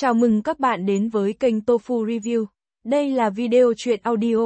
Chào mừng các bạn đến với kênh Tofu Review. Đây là video truyện audio,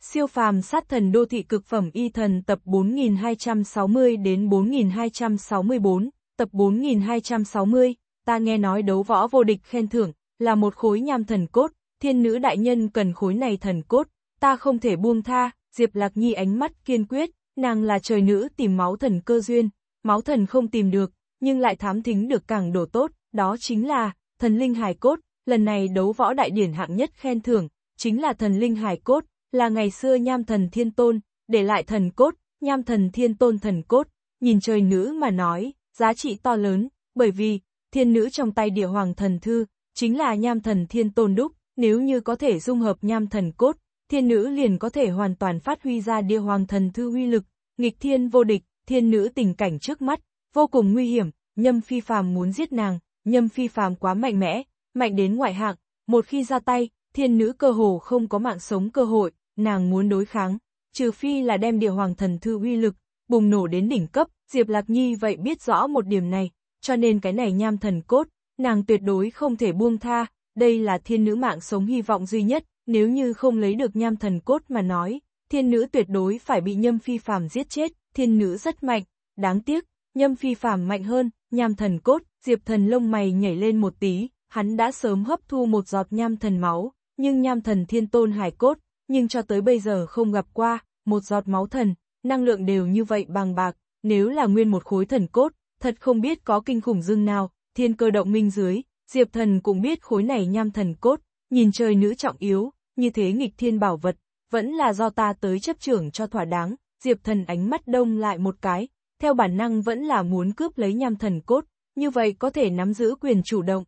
siêu phàm sát thần đô thị cực phẩm y thần tập 4260 đến 4264, tập 4260, ta nghe nói đấu võ vô địch khen thưởng, là một khối nham thần cốt, thiên nữ đại nhân cần khối này thần cốt, ta không thể buông tha, Diệp Lạc Nhi ánh mắt kiên quyết, nàng là trời nữ tìm máu thần cơ duyên, máu thần không tìm được, nhưng lại thám thính được càng đổ tốt, đó chính là, thần linh hài cốt, lần này đấu võ đại điển hạng nhất khen thưởng, chính là thần linh hài cốt, là ngày xưa nham thần thiên tôn, để lại thần cốt, nham thần thiên tôn thần cốt, nhìn trời nữ mà nói, giá trị to lớn, bởi vì, thiên nữ trong tay địa hoàng thần thư, chính là nham thần thiên tôn đúc, nếu như có thể dung hợp nham thần cốt, thiên nữ liền có thể hoàn toàn phát huy ra địa hoàng thần thư uy lực, nghịch thiên vô địch, thiên nữ tình cảnh trước mắt, vô cùng nguy hiểm, nhâm phi phàm muốn giết nàng, nhâm phi phàm quá mạnh mẽ, mạnh đến ngoại hạng, một khi ra tay, thiên nữ cơ hồ không có mạng sống cơ hội, nàng muốn đối kháng, trừ phi là đem địa hoàng thần thư uy lực, bùng nổ đến đỉnh cấp, Diệp Lạc Nhi vậy biết rõ một điểm này, cho nên cái này nham thần cốt, nàng tuyệt đối không thể buông tha, đây là thiên nữ mạng sống hy vọng duy nhất, nếu như không lấy được nham thần cốt mà nói, thiên nữ tuyệt đối phải bị nhâm phi phàm giết chết, thiên nữ rất mạnh, đáng tiếc, nhâm phi phàm mạnh hơn, nham thần cốt, Diệp thần lông mày nhảy lên một tí, hắn đã sớm hấp thu một giọt nham thần máu, nhưng nham thần thiên tôn hải cốt, nhưng cho tới bây giờ không gặp qua, một giọt máu thần, năng lượng đều như vậy bằng bạc, nếu là nguyên một khối thần cốt, thật không biết có kinh khủng dưng nào, thiên cơ động minh dưới, Diệp thần cũng biết khối này nham thần cốt, nhìn trời nữ trọng yếu, như thế nghịch thiên bảo vật, vẫn là do ta tới chấp trưởng cho thỏa đáng, Diệp thần ánh mắt đông lại một cái, theo bản năng vẫn là muốn cướp lấy nham thần cốt, như vậy có thể nắm giữ quyền chủ động.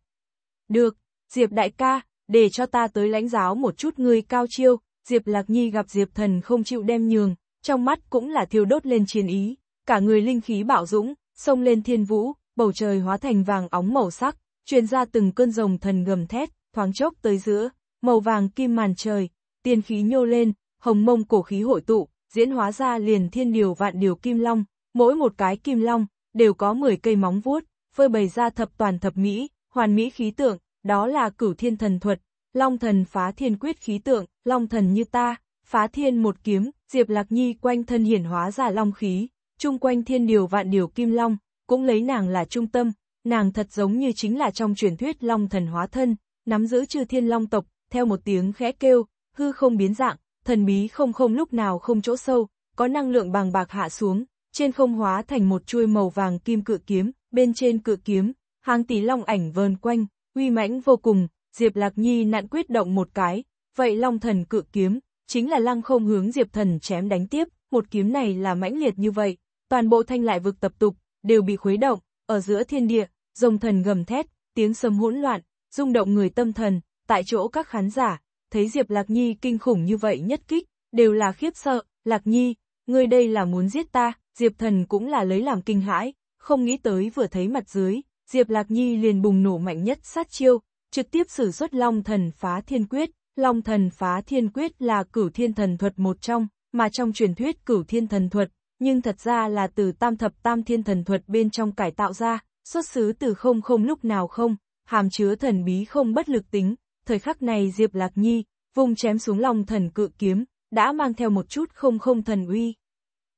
Được, Diệp đại ca, để cho ta tới lãnh giáo một chút người cao chiêu, Diệp Lạc Nhi gặp Diệp Thần không chịu đem nhường, trong mắt cũng là thiêu đốt lên chiến ý, cả người linh khí bạo dũng, sông lên thiên vũ, bầu trời hóa thành vàng óng màu sắc, truyền ra từng cơn rồng thần gầm thét, thoáng chốc tới giữa, màu vàng kim màn trời, tiên khí nhô lên, hồng mông cổ khí hội tụ, diễn hóa ra liền thiên điều vạn điều kim long, mỗi một cái kim long, đều có 10 cây móng vuốt, phơi bày ra thập toàn thập mỹ, hoàn mỹ khí tượng, đó là cửu thiên thần thuật, long thần phá thiên quyết khí tượng, long thần như ta, phá thiên một kiếm, Diệp Lạc Nhi quanh thân hiển hóa ra long khí, chung quanh thiên điều vạn điều kim long, cũng lấy nàng là trung tâm, nàng thật giống như chính là trong truyền thuyết long thần hóa thân, nắm giữ chư thiên long tộc, theo một tiếng khẽ kêu, hư không biến dạng, thần bí không không lúc nào không chỗ sâu, có năng lượng bàng bạc hạ xuống, trên không hóa thành một chuôi màu vàng kim cự kiếm, bên trên cự kiếm, hàng tỷ long ảnh vờn quanh, uy mãnh vô cùng, Diệp Lạc Nhi nạn quyết động một cái, vậy long thần cự kiếm, chính là lăng không hướng Diệp thần chém đánh tiếp, một kiếm này là mãnh liệt như vậy, toàn bộ thanh lại vực tập tục, đều bị khuấy động, ở giữa thiên địa, rồng thần gầm thét, tiếng sấm hỗn loạn, rung động người tâm thần, tại chỗ các khán giả, thấy Diệp Lạc Nhi kinh khủng như vậy nhất kích, đều là khiếp sợ, Lạc Nhi, ngươi đây là muốn giết ta, Diệp Thần cũng là lấy làm kinh hãi, không nghĩ tới vừa thấy mặt dưới, Diệp Lạc Nhi liền bùng nổ mạnh nhất sát chiêu, trực tiếp sử xuất Long Thần Phá Thiên Quyết. Long Thần Phá Thiên Quyết là cửu thiên thần thuật một trong, mà trong truyền thuyết cửu thiên thần thuật, nhưng thật ra là từ tam thập tam thiên thần thuật bên trong cải tạo ra, xuất xứ từ không không lúc nào không, hàm chứa thần bí không bất lực tính. Thời khắc này Diệp Lạc Nhi, vùng chém xuống Long Thần Cự Kiếm, đã mang theo một chút không không thần uy.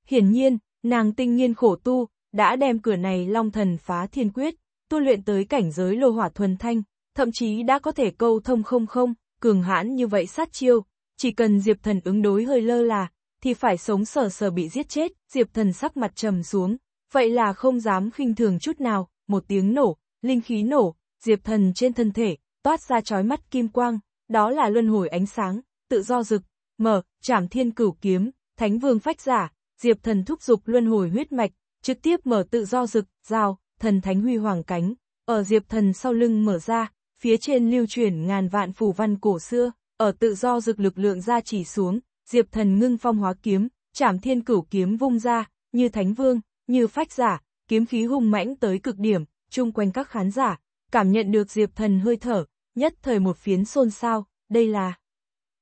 Hiển nhiên, nàng tinh nhiên khổ tu, đã đem cửa này long thần phá thiên quyết, tu luyện tới cảnh giới lô hỏa thuần thanh, thậm chí đã có thể câu thông không không, cường hãn như vậy sát chiêu, chỉ cần Diệp Thần ứng đối hơi lơ là, thì phải sống sờ sờ bị giết chết, Diệp Thần sắc mặt trầm xuống, vậy là không dám khinh thường chút nào, một tiếng nổ, linh khí nổ, Diệp Thần trên thân thể, toát ra chói mắt kim quang, đó là luân hồi ánh sáng, tự do rực, mở, trảm thiên cửu kiếm, thánh vương phách giả, Diệp Thần thúc dục luân hồi huyết mạch, trực tiếp mở tự do rực, dao, thần thánh huy hoàng cánh, ở diệp thần sau lưng mở ra, phía trên lưu chuyển ngàn vạn phủ văn cổ xưa, ở tự do rực lực lượng ra chỉ xuống, diệp thần ngưng phong hóa kiếm, chảm thiên cửu kiếm vung ra, như thánh vương, như phách giả, kiếm khí hung mãnh tới cực điểm, chung quanh các khán giả, cảm nhận được diệp thần hơi thở, nhất thời một phiến xôn xao, đây là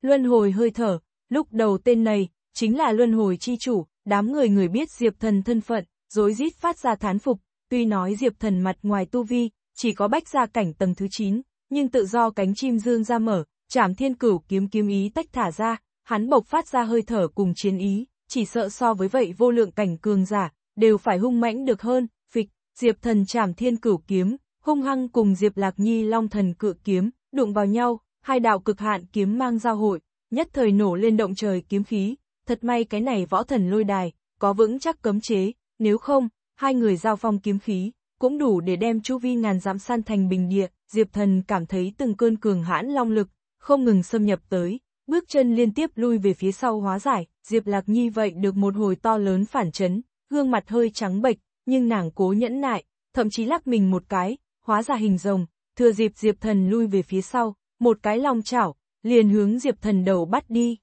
luân hồi hơi thở, lúc đầu tên này, chính là luân hồi chi chủ, đám người người biết diệp thần thân phận, rối rít phát ra thán phục, tuy nói Diệp Thần mặt ngoài tu vi, chỉ có bách gia cảnh tầng thứ 9, nhưng tự do cánh chim dương ra mở, chảm thiên cửu kiếm kiếm ý tách thả ra, hắn bộc phát ra hơi thở cùng chiến ý, chỉ sợ so với vậy vô lượng cảnh cường giả, đều phải hung mãnh được hơn, phịch, Diệp Thần chảm thiên cửu kiếm, hung hăng cùng Diệp Lạc Nhi long thần cự kiếm, đụng vào nhau, hai đạo cực hạn kiếm mang giao hội, nhất thời nổ lên động trời kiếm khí, thật may cái này võ thần lôi đài, có vững chắc cấm chế, nếu không, hai người giao phong kiếm khí, cũng đủ để đem chu vi ngàn dặm san thành bình địa, Diệp Thần cảm thấy từng cơn cường hãn long lực, không ngừng xâm nhập tới, bước chân liên tiếp lui về phía sau hóa giải, Diệp Lạc Nhi vậy được một hồi to lớn phản chấn, gương mặt hơi trắng bệch, nhưng nàng cố nhẫn nại, thậm chí lắc mình một cái, hóa ra hình rồng, thừa dịp Diệp Thần lui về phía sau, một cái long chảo, liền hướng Diệp Thần đầu bắt đi.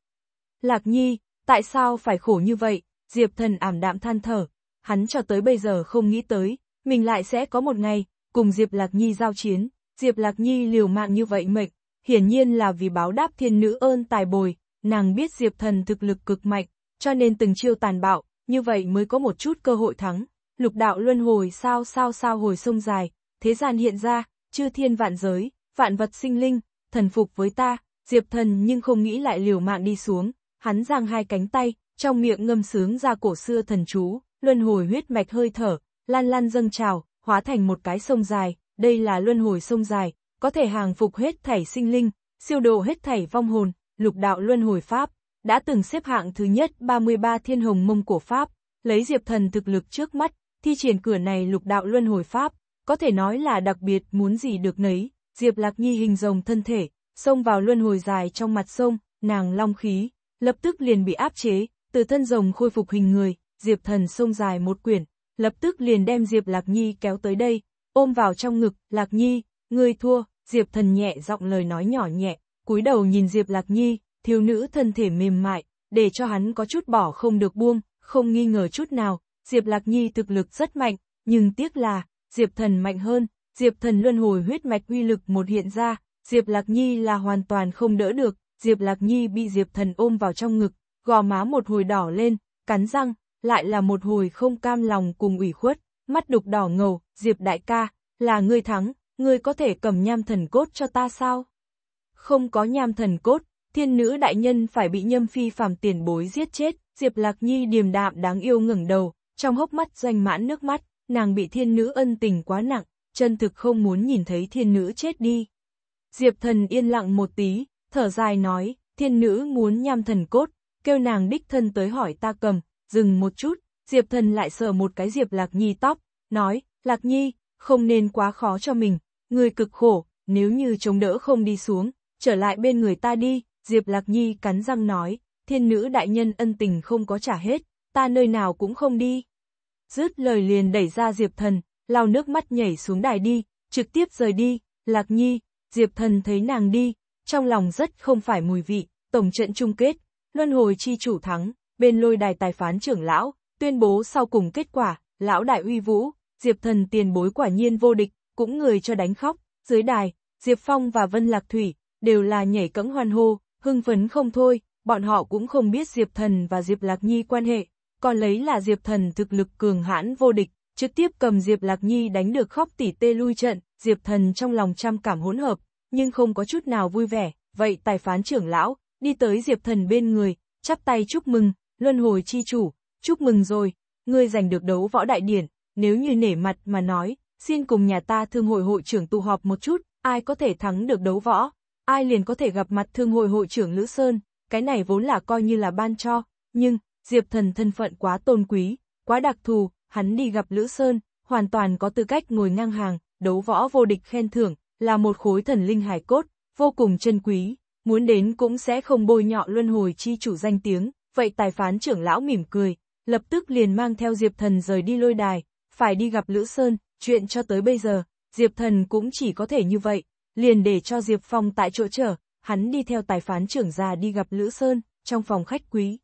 Lạc Nhi, tại sao phải khổ như vậy? Diệp Thần ảm đạm than thở, hắn cho tới bây giờ không nghĩ tới, mình lại sẽ có một ngày, cùng Diệp Lạc Nhi giao chiến, Diệp Lạc Nhi liều mạng như vậy mệnh, hiển nhiên là vì báo đáp thiên nữ ơn tài bồi, nàng biết Diệp Thần thực lực cực mạnh, cho nên từng chiêu tàn bạo, như vậy mới có một chút cơ hội thắng. Lục đạo luân hồi sao sao sao hồi sông dài, thế gian hiện ra, chư thiên vạn giới, vạn vật sinh linh, thần phục với ta, Diệp Thần nhưng không nghĩ lại liều mạng đi xuống, hắn giang hai cánh tay, trong miệng ngâm sướng ra cổ xưa thần chú, luân hồi huyết mạch hơi thở, lan lan dâng trào, hóa thành một cái sông dài, đây là luân hồi sông dài, có thể hàng phục huyết thảy sinh linh, siêu độ huyết thảy vong hồn, lục đạo luân hồi pháp, đã từng xếp hạng thứ nhất 33 thiên hồng mông của Pháp, lấy Diệp Thần thực lực trước mắt, thi triển cửa này lục đạo luân hồi Pháp, có thể nói là đặc biệt muốn gì được nấy, Diệp Lạc Nhi hình rồng thân thể, xông vào luân hồi dài trong mặt sông, nàng long khí, lập tức liền bị áp chế, từ thân rồng khôi phục hình người, Diệp Thần xông dài một quyển, lập tức liền đem Diệp Lạc Nhi kéo tới đây, ôm vào trong ngực, Lạc Nhi, ngươi thua, Diệp Thần nhẹ giọng lời nói nhỏ nhẹ, cúi đầu nhìn Diệp Lạc Nhi, thiếu nữ thân thể mềm mại, để cho hắn có chút bỏ không được buông, không nghi ngờ chút nào, Diệp Lạc Nhi thực lực rất mạnh, nhưng tiếc là, Diệp Thần mạnh hơn, Diệp Thần luân hồi huyết mạch uy lực một hiện ra, Diệp Lạc Nhi là hoàn toàn không đỡ được, Diệp Lạc Nhi bị Diệp Thần ôm vào trong ngực, gò má một hồi đỏ lên, cắn răng, lại là một hồi không cam lòng cùng ủy khuất, mắt đục đỏ ngầu, Diệp đại ca, là ngươi thắng, ngươi có thể cầm nham thần cốt cho ta sao? Không có nham thần cốt, thiên nữ đại nhân phải bị nhâm phi phàm tiền bối giết chết, Diệp Lạc Nhi điềm đạm đáng yêu ngẩng đầu, trong hốc mắt doanh mãn nước mắt, nàng bị thiên nữ ân tình quá nặng, chân thực không muốn nhìn thấy thiên nữ chết đi. Diệp thần yên lặng một tí, thở dài nói, thiên nữ muốn nham thần cốt, kêu nàng đích thân tới hỏi ta cầm, dừng một chút, Diệp Thần lại sờ một cái Diệp Lạc Nhi tóc, nói, Lạc Nhi, không nên quá khó cho mình, người cực khổ, nếu như chống đỡ không đi xuống, trở lại bên người ta đi, Diệp Lạc Nhi cắn răng nói, thiên nữ đại nhân ân tình không có trả hết, ta nơi nào cũng không đi. Dứt lời liền đẩy ra Diệp Thần, lau nước mắt nhảy xuống đài đi, trực tiếp rời đi, Lạc Nhi, Diệp Thần thấy nàng đi, trong lòng rất không phải mùi vị, tổng trận chung kết, luân hồi chi chủ thắng, bên lôi đài tài phán trưởng lão, tuyên bố sau cùng kết quả, lão đại uy vũ, Diệp Thần tiền bối quả nhiên vô địch, cũng người cho đánh khóc, dưới đài, Diệp Phong và Vân Lạc Thủy, đều là nhảy cẫng hoan hô, hưng phấn không thôi, bọn họ cũng không biết Diệp Thần và Diệp Lạc Nhi quan hệ, còn lấy là Diệp Thần thực lực cường hãn vô địch, trực tiếp cầm Diệp Lạc Nhi đánh được khóc tỉ tê lui trận, Diệp Thần trong lòng trăm cảm hỗn hợp, nhưng không có chút nào vui vẻ, vậy tài phán trưởng lão, đi tới Diệp Thần bên người, chắp tay chúc mừng, luân hồi chi chủ, chúc mừng rồi, ngươi giành được đấu võ đại điển, nếu như nể mặt mà nói, xin cùng nhà ta thương hội hội trưởng tụ họp một chút, ai có thể thắng được đấu võ, ai liền có thể gặp mặt thương hội hội trưởng Lữ Sơn, cái này vốn là coi như là ban cho, nhưng, Diệp Thần thân phận quá tôn quý, quá đặc thù, hắn đi gặp Lữ Sơn, hoàn toàn có tư cách ngồi ngang hàng, đấu võ vô địch khen thưởng, là một khối thần linh hải cốt, vô cùng chân quý, muốn đến cũng sẽ không bôi nhọ luân hồi chi chủ danh tiếng, vậy tài phán trưởng lão mỉm cười, lập tức liền mang theo Diệp Thần rời đi lôi đài, phải đi gặp Lữ Sơn, chuyện cho tới bây giờ, Diệp Thần cũng chỉ có thể như vậy, liền để cho Diệp Phong tại chỗ trở, hắn đi theo tài phán trưởng già đi gặp Lữ Sơn, trong phòng khách quý.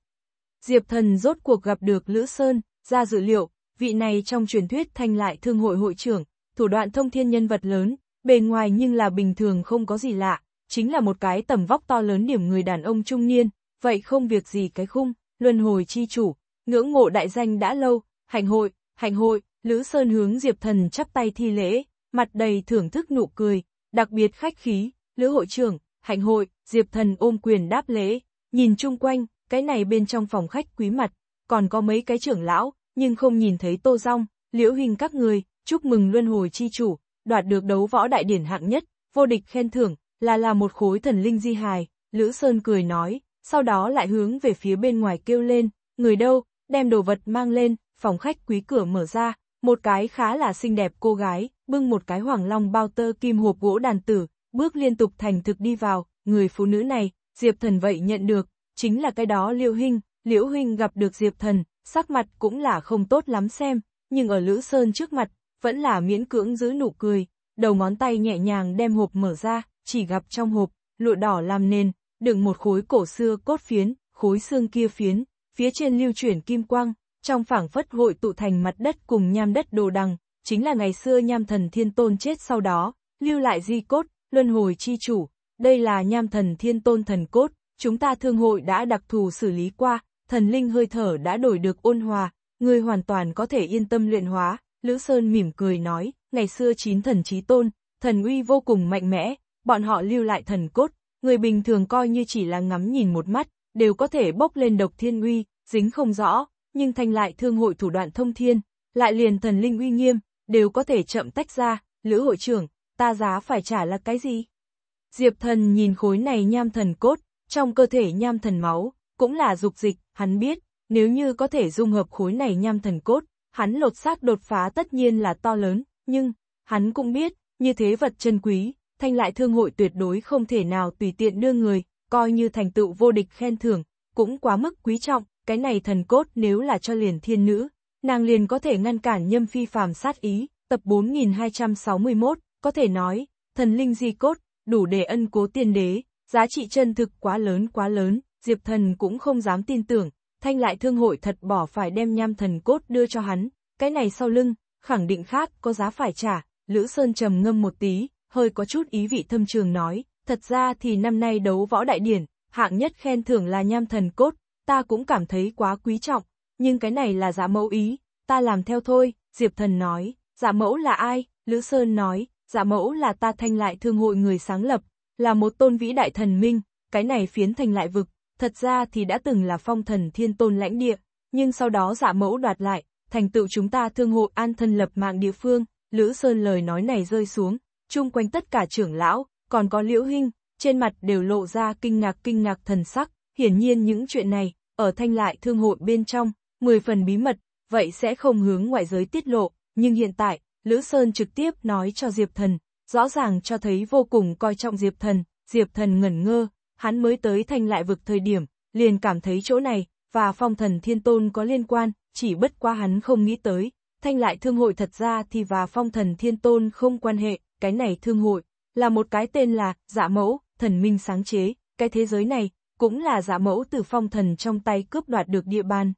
Diệp Thần rốt cuộc gặp được Lữ Sơn, ra dự liệu, vị này trong truyền thuyết thanh lại thương hội hội trưởng, thủ đoạn thông thiên nhân vật lớn, bề ngoài nhưng là bình thường không có gì lạ, chính là một cái tầm vóc to lớn điểm người đàn ông trung niên, vậy không việc gì cái khung, luân hồi chi chủ, ngưỡng ngộ đại danh đã lâu, hành hội, hành hội, Lữ Sơn hướng Diệp Thần chắp tay thi lễ, mặt đầy thưởng thức nụ cười, đặc biệt khách khí, Lữ hội trưởng, hành hội, Diệp Thần ôm quyền đáp lễ, nhìn chung quanh, cái này bên trong phòng khách quý mặt, còn có mấy cái trưởng lão, nhưng không nhìn thấy Tô rong Liễu Hình các người, chúc mừng luân hồi chi chủ, đoạt được đấu võ đại điển hạng nhất, vô địch khen thưởng, là là một khối thần linh di hài, Lữ Sơn cười nói, sau đó lại hướng về phía bên ngoài kêu lên, người đâu, đem đồ vật mang lên, phòng khách quý cửa mở ra, một cái khá là xinh đẹp cô gái, bưng một cái hoàng long bao tơ kim hộp gỗ đàn tử, bước liên tục thành thực đi vào, người phụ nữ này, Diệp Thần vậy nhận được, chính là cái đó Liễu Hinh, Liễu huynh gặp được Diệp Thần, sắc mặt cũng là không tốt lắm xem, nhưng ở Lữ Sơn trước mặt, vẫn là miễn cưỡng giữ nụ cười, đầu ngón tay nhẹ nhàng đem hộp mở ra, chỉ gặp trong hộp, lụa đỏ làm nền, đựng một khối cổ xưa cốt phiến, khối xương kia phiến, phía trên lưu chuyển kim quang, trong phảng phất hội tụ thành mặt đất cùng nham đất đồ đằng, chính là ngày xưa nham thần thiên tôn chết sau đó, lưu lại di cốt, luân hồi chi chủ, đây là nham thần thiên tôn thần cốt, chúng ta thương hội đã đặc thù xử lý qua, thần linh hơi thở đã đổi được ôn hòa, người hoàn toàn có thể yên tâm luyện hóa, Lữ Sơn mỉm cười nói, ngày xưa chín thần trí tôn, thần uy vô cùng mạnh mẽ, bọn họ lưu lại thần cốt, người bình thường coi như chỉ là ngắm nhìn một mắt, đều có thể bốc lên độc thiên uy, dính không rõ, nhưng thanh lại thương hội thủ đoạn thông thiên, lại liền thần linh uy nghiêm, đều có thể chậm tách ra, lữ hội trưởng, ta giá phải trả là cái gì? Diệp thần nhìn khối này nham thần cốt, trong cơ thể nham thần máu, cũng là dục dịch, hắn biết, nếu như có thể dung hợp khối này nham thần cốt, hắn lột xác đột phá tất nhiên là to lớn, nhưng, hắn cũng biết, như thế vật chân quý, Thanh lại thương hội tuyệt đối không thể nào tùy tiện đưa người, coi như thành tựu vô địch khen thưởng, cũng quá mức quý trọng, cái này thần cốt nếu là cho liền thiên nữ, nàng liền có thể ngăn cản nhâm phi phàm sát ý, tập 4261, có thể nói, thần linh di cốt, đủ để ân cố tiên đế, giá trị chân thực quá lớn quá lớn, diệp thần cũng không dám tin tưởng, thanh lại thương hội thật bỏ phải đem nham thần cốt đưa cho hắn, cái này sau lưng, khẳng định khác có giá phải trả, Lữ Sơn trầm ngâm một tí, hơi có chút ý vị thâm trường nói, thật ra thì năm nay đấu võ đại điển, hạng nhất khen thưởng là nham thần cốt, ta cũng cảm thấy quá quý trọng, nhưng cái này là giả mẫu ý, ta làm theo thôi, Diệp thần nói, giả mẫu là ai, Lữ Sơn nói, giả mẫu là ta thanh lại thương hội người sáng lập, là một tôn vĩ đại thần minh, cái này phiến thành lại vực, thật ra thì đã từng là phong thần thiên tôn lãnh địa, nhưng sau đó giả mẫu đoạt lại, thành tựu chúng ta thương hội an thân lập mạng địa phương, Lữ Sơn lời nói này rơi xuống, chung quanh tất cả trưởng lão, còn có liễu hinh, trên mặt đều lộ ra kinh ngạc kinh ngạc thần sắc, hiển nhiên những chuyện này, ở thanh lại thương hội bên trong, 10 phần bí mật, vậy sẽ không hướng ngoại giới tiết lộ, nhưng hiện tại, Lữ Sơn trực tiếp nói cho Diệp Thần, rõ ràng cho thấy vô cùng coi trọng Diệp Thần, Diệp Thần ngẩn ngơ, hắn mới tới thanh lại vực thời điểm, liền cảm thấy chỗ này, và phong thần thiên tôn có liên quan, chỉ bất qua hắn không nghĩ tới, thanh lại thương hội thật ra thì và phong thần thiên tôn không quan hệ, cái này thương hội, là một cái tên là dạ mẫu, thần minh sáng chế, cái thế giới này, cũng là dạ mẫu từ phong thần trong tay cướp đoạt được địa bàn.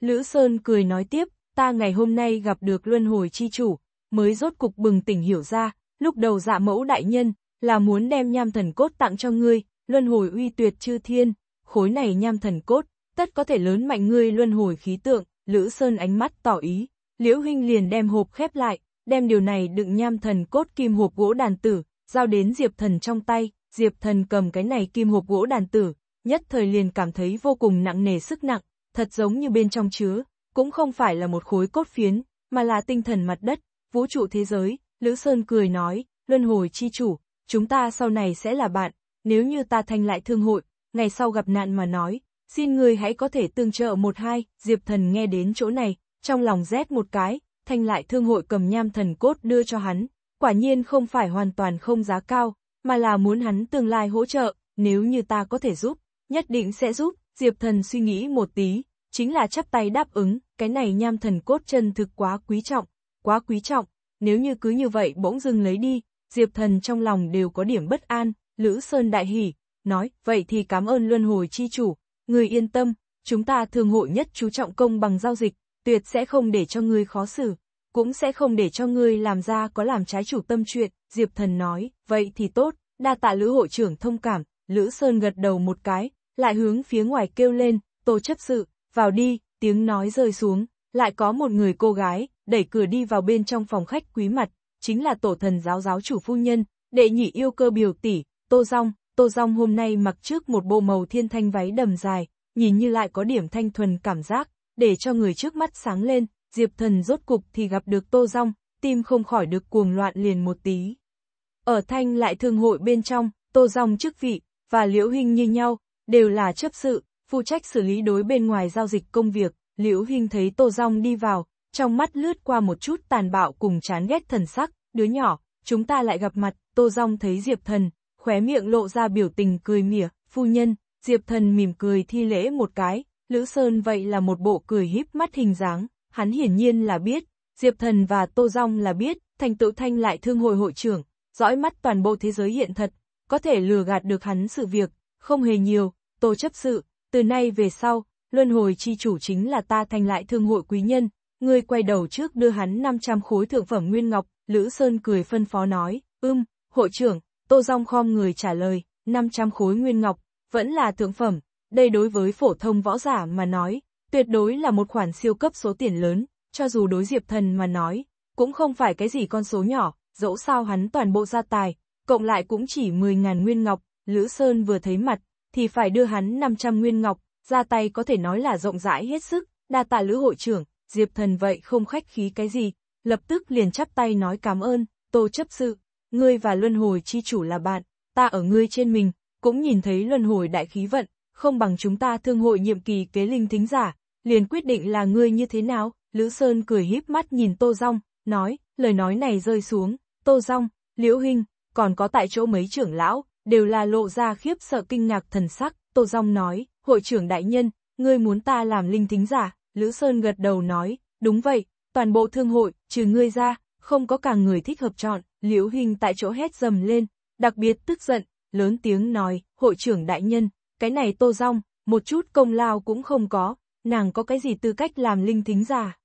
Lữ Sơn cười nói tiếp, ta ngày hôm nay gặp được luân hồi chi chủ, mới rốt cục bừng tỉnh hiểu ra, lúc đầu dạ mẫu đại nhân, là muốn đem nham thần cốt tặng cho ngươi, luân hồi uy tuyệt chư thiên, khối này nham thần cốt, tất có thể lớn mạnh ngươi luân hồi khí tượng, Lữ Sơn ánh mắt tỏ ý, Liễu huynh liền đem hộp khép lại, đem điều này đựng nham thần cốt kim hộp gỗ đàn tử, giao đến Diệp Thần trong tay, Diệp Thần cầm cái này kim hộp gỗ đàn tử, nhất thời liền cảm thấy vô cùng nặng nề sức nặng, thật giống như bên trong chứa, cũng không phải là một khối cốt phiến, mà là tinh thần mặt đất, vũ trụ thế giới, Lữ Sơn cười nói, luân hồi chi chủ, chúng ta sau này sẽ là bạn, nếu như ta thành lại thương hội, ngày sau gặp nạn mà nói, xin người hãy có thể tương trợ một hai, Diệp Thần nghe đến chỗ này, trong lòng rét một cái, thanh lại thương hội cầm nham thần cốt đưa cho hắn, quả nhiên không phải hoàn toàn không giá cao, mà là muốn hắn tương lai hỗ trợ, nếu như ta có thể giúp, nhất định sẽ giúp, Diệp thần suy nghĩ một tí, chính là chắp tay đáp ứng, cái này nham thần cốt chân thực quá quý trọng, quá quý trọng, nếu như cứ như vậy bỗng dưng lấy đi, Diệp thần trong lòng đều có điểm bất an, Lữ Sơn đại hỉ, nói, vậy thì cảm ơn luân hồi chi chủ, người yên tâm, chúng ta thương hội nhất chú trọng công bằng giao dịch, tuyệt sẽ không để cho ngươi khó xử, cũng sẽ không để cho ngươi làm ra có làm trái chủ tâm chuyện, Diệp Thần nói, vậy thì tốt, đa tạ Lữ hội trưởng thông cảm, Lữ Sơn gật đầu một cái, lại hướng phía ngoài kêu lên, tô chấp sự, vào đi, tiếng nói rơi xuống, lại có một người cô gái, đẩy cửa đi vào bên trong phòng khách quý mặt, chính là tổ thần giáo giáo chủ phu nhân, đệ nhị yêu cơ biểu tỷ, tô rong, tô rong hôm nay mặc trước một bộ màu thiên thanh váy đầm dài, nhìn như lại có điểm thanh thuần cảm giác, để cho người trước mắt sáng lên, Diệp Thần rốt cục thì gặp được Tô Dung, tim không khỏi được cuồng loạn liền một tí. Ở Thanh lại thương hội bên trong, Tô Dung chức vị và Liễu huynh như nhau, đều là chấp sự, phụ trách xử lý đối bên ngoài giao dịch công việc, Liễu huynh thấy Tô Dung đi vào, trong mắt lướt qua một chút tàn bạo cùng chán ghét thần sắc, đứa nhỏ, chúng ta lại gặp mặt, Tô Dung thấy Diệp Thần, khóe miệng lộ ra biểu tình cười mỉa, phu nhân, Diệp Thần mỉm cười thi lễ một cái, Lữ Sơn vậy là một bộ cười híp mắt hình dáng, hắn hiển nhiên là biết, Diệp Thần và Tô Dong là biết, thành tựu thanh lại thương hội hội trưởng, dõi mắt toàn bộ thế giới hiện thật, có thể lừa gạt được hắn sự việc, không hề nhiều, Tô chấp sự, từ nay về sau, luân hồi chi chủ chính là ta thành lại thương hội quý nhân, ngươi quay đầu trước đưa hắn 500 khối thượng phẩm nguyên ngọc, Lữ Sơn cười phân phó nói, ưm, hội trưởng, Tô Dong khom người trả lời, 500 khối nguyên ngọc, vẫn là thượng phẩm, đây đối với phổ thông võ giả mà nói, tuyệt đối là một khoản siêu cấp số tiền lớn, cho dù đối diệp thần mà nói, cũng không phải cái gì con số nhỏ, dẫu sao hắn toàn bộ gia tài, cộng lại cũng chỉ 10.000 nguyên ngọc, Lữ Sơn vừa thấy mặt, thì phải đưa hắn 500 nguyên ngọc, ra tay có thể nói là rộng rãi hết sức, đa tạ Lữ hội trưởng, Diệp Thần vậy không khách khí cái gì, lập tức liền chắp tay nói cảm ơn, Tô chấp sự, ngươi và Luân Hồi chi chủ là bạn, ta ở ngươi trên mình, cũng nhìn thấy Luân Hồi đại khí vận, không bằng chúng ta thương hội nhiệm kỳ kế linh thính giả, liền quyết định là ngươi như thế nào, Lữ Sơn cười híp mắt nhìn Tô Rong, nói, lời nói này rơi xuống, Tô Rong, Liễu Hinh, còn có tại chỗ mấy trưởng lão, đều là lộ ra khiếp sợ kinh ngạc thần sắc, Tô Rong nói, hội trưởng đại nhân, ngươi muốn ta làm linh thính giả, Lữ Sơn gật đầu nói, đúng vậy, toàn bộ thương hội, trừ ngươi ra, không có cả người thích hợp chọn, Liễu Hinh tại chỗ hét dầm lên, đặc biệt tức giận, lớn tiếng nói, hội trưởng đại nhân, cái này tô rong, một chút công lao cũng không có, nàng có cái gì tư cách làm linh thính giả.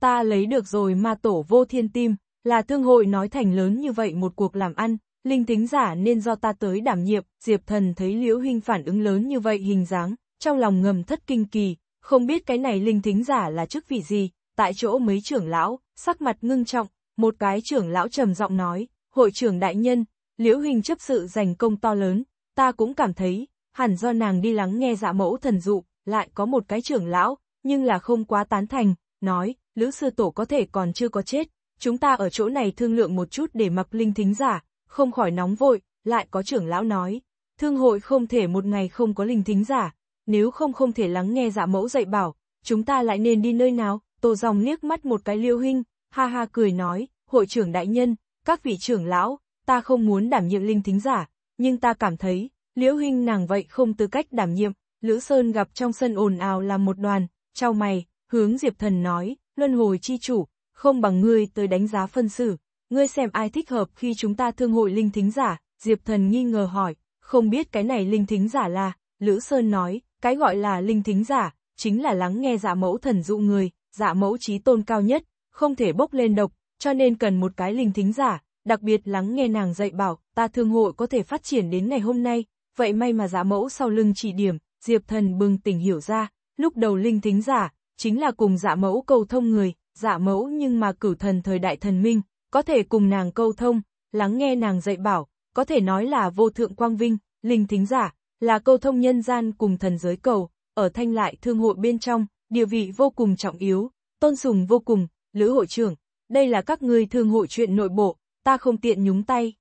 Ta lấy được rồi ma tổ vô thiên tim, là thương hội nói thành lớn như vậy một cuộc làm ăn, linh thính giả nên do ta tới đảm nhiệm, Diệp Thần thấy Liễu huynh phản ứng lớn như vậy hình dáng, trong lòng ngầm thất kinh kỳ, không biết cái này linh thính giả là chức vị gì, tại chỗ mấy trưởng lão, sắc mặt ngưng trọng, một cái trưởng lão trầm giọng nói, hội trưởng đại nhân, Liễu huynh chấp sự giành công to lớn, ta cũng cảm thấy, hẳn do nàng đi lắng nghe dạ mẫu thần dụ, lại có một cái trưởng lão, nhưng là không quá tán thành, nói, Lữ Sư Tổ có thể còn chưa có chết, chúng ta ở chỗ này thương lượng một chút để mặc linh thính giả, không khỏi nóng vội, lại có trưởng lão nói, thương hội không thể một ngày không có linh thính giả, nếu không không thể lắng nghe dạ mẫu dạy bảo, chúng ta lại nên đi nơi nào, Tô Dòng liếc mắt một cái liêu hinh, ha ha cười nói, hội trưởng đại nhân, các vị trưởng lão, ta không muốn đảm nhiệm linh thính giả, nhưng ta cảm thấy, Liễu Hinh nàng vậy không tư cách đảm nhiệm, Lữ Sơn gặp trong sân ồn ào là một đoàn, trao mày, hướng Diệp Thần nói, luân hồi chi chủ, không bằng ngươi tới đánh giá phân xử, ngươi xem ai thích hợp khi chúng ta thương hội linh thính giả, Diệp Thần nghi ngờ hỏi, không biết cái này linh thính giả là, Lữ Sơn nói, cái gọi là linh thính giả, chính là lắng nghe dạ mẫu thần dụ người, dạ mẫu trí tôn cao nhất, không thể bốc lên độc, cho nên cần một cái linh thính giả, đặc biệt lắng nghe nàng dạy bảo, ta thương hội có thể phát triển đến ngày hôm nay, vậy may mà giả mẫu sau lưng chỉ điểm, Diệp Thần bừng tỉnh hiểu ra, lúc đầu linh thính giả, chính là cùng giả mẫu câu thông người, giả mẫu nhưng mà cử thần thời đại thần minh, có thể cùng nàng câu thông, lắng nghe nàng dạy bảo, có thể nói là vô thượng quang vinh, linh thính giả, là câu thông nhân gian cùng thần giới cầu, ở thanh lại thương hội bên trong, địa vị vô cùng trọng yếu, tôn sùng vô cùng, lữ hội trưởng, đây là các người thương hội chuyện nội bộ, ta không tiện nhúng tay.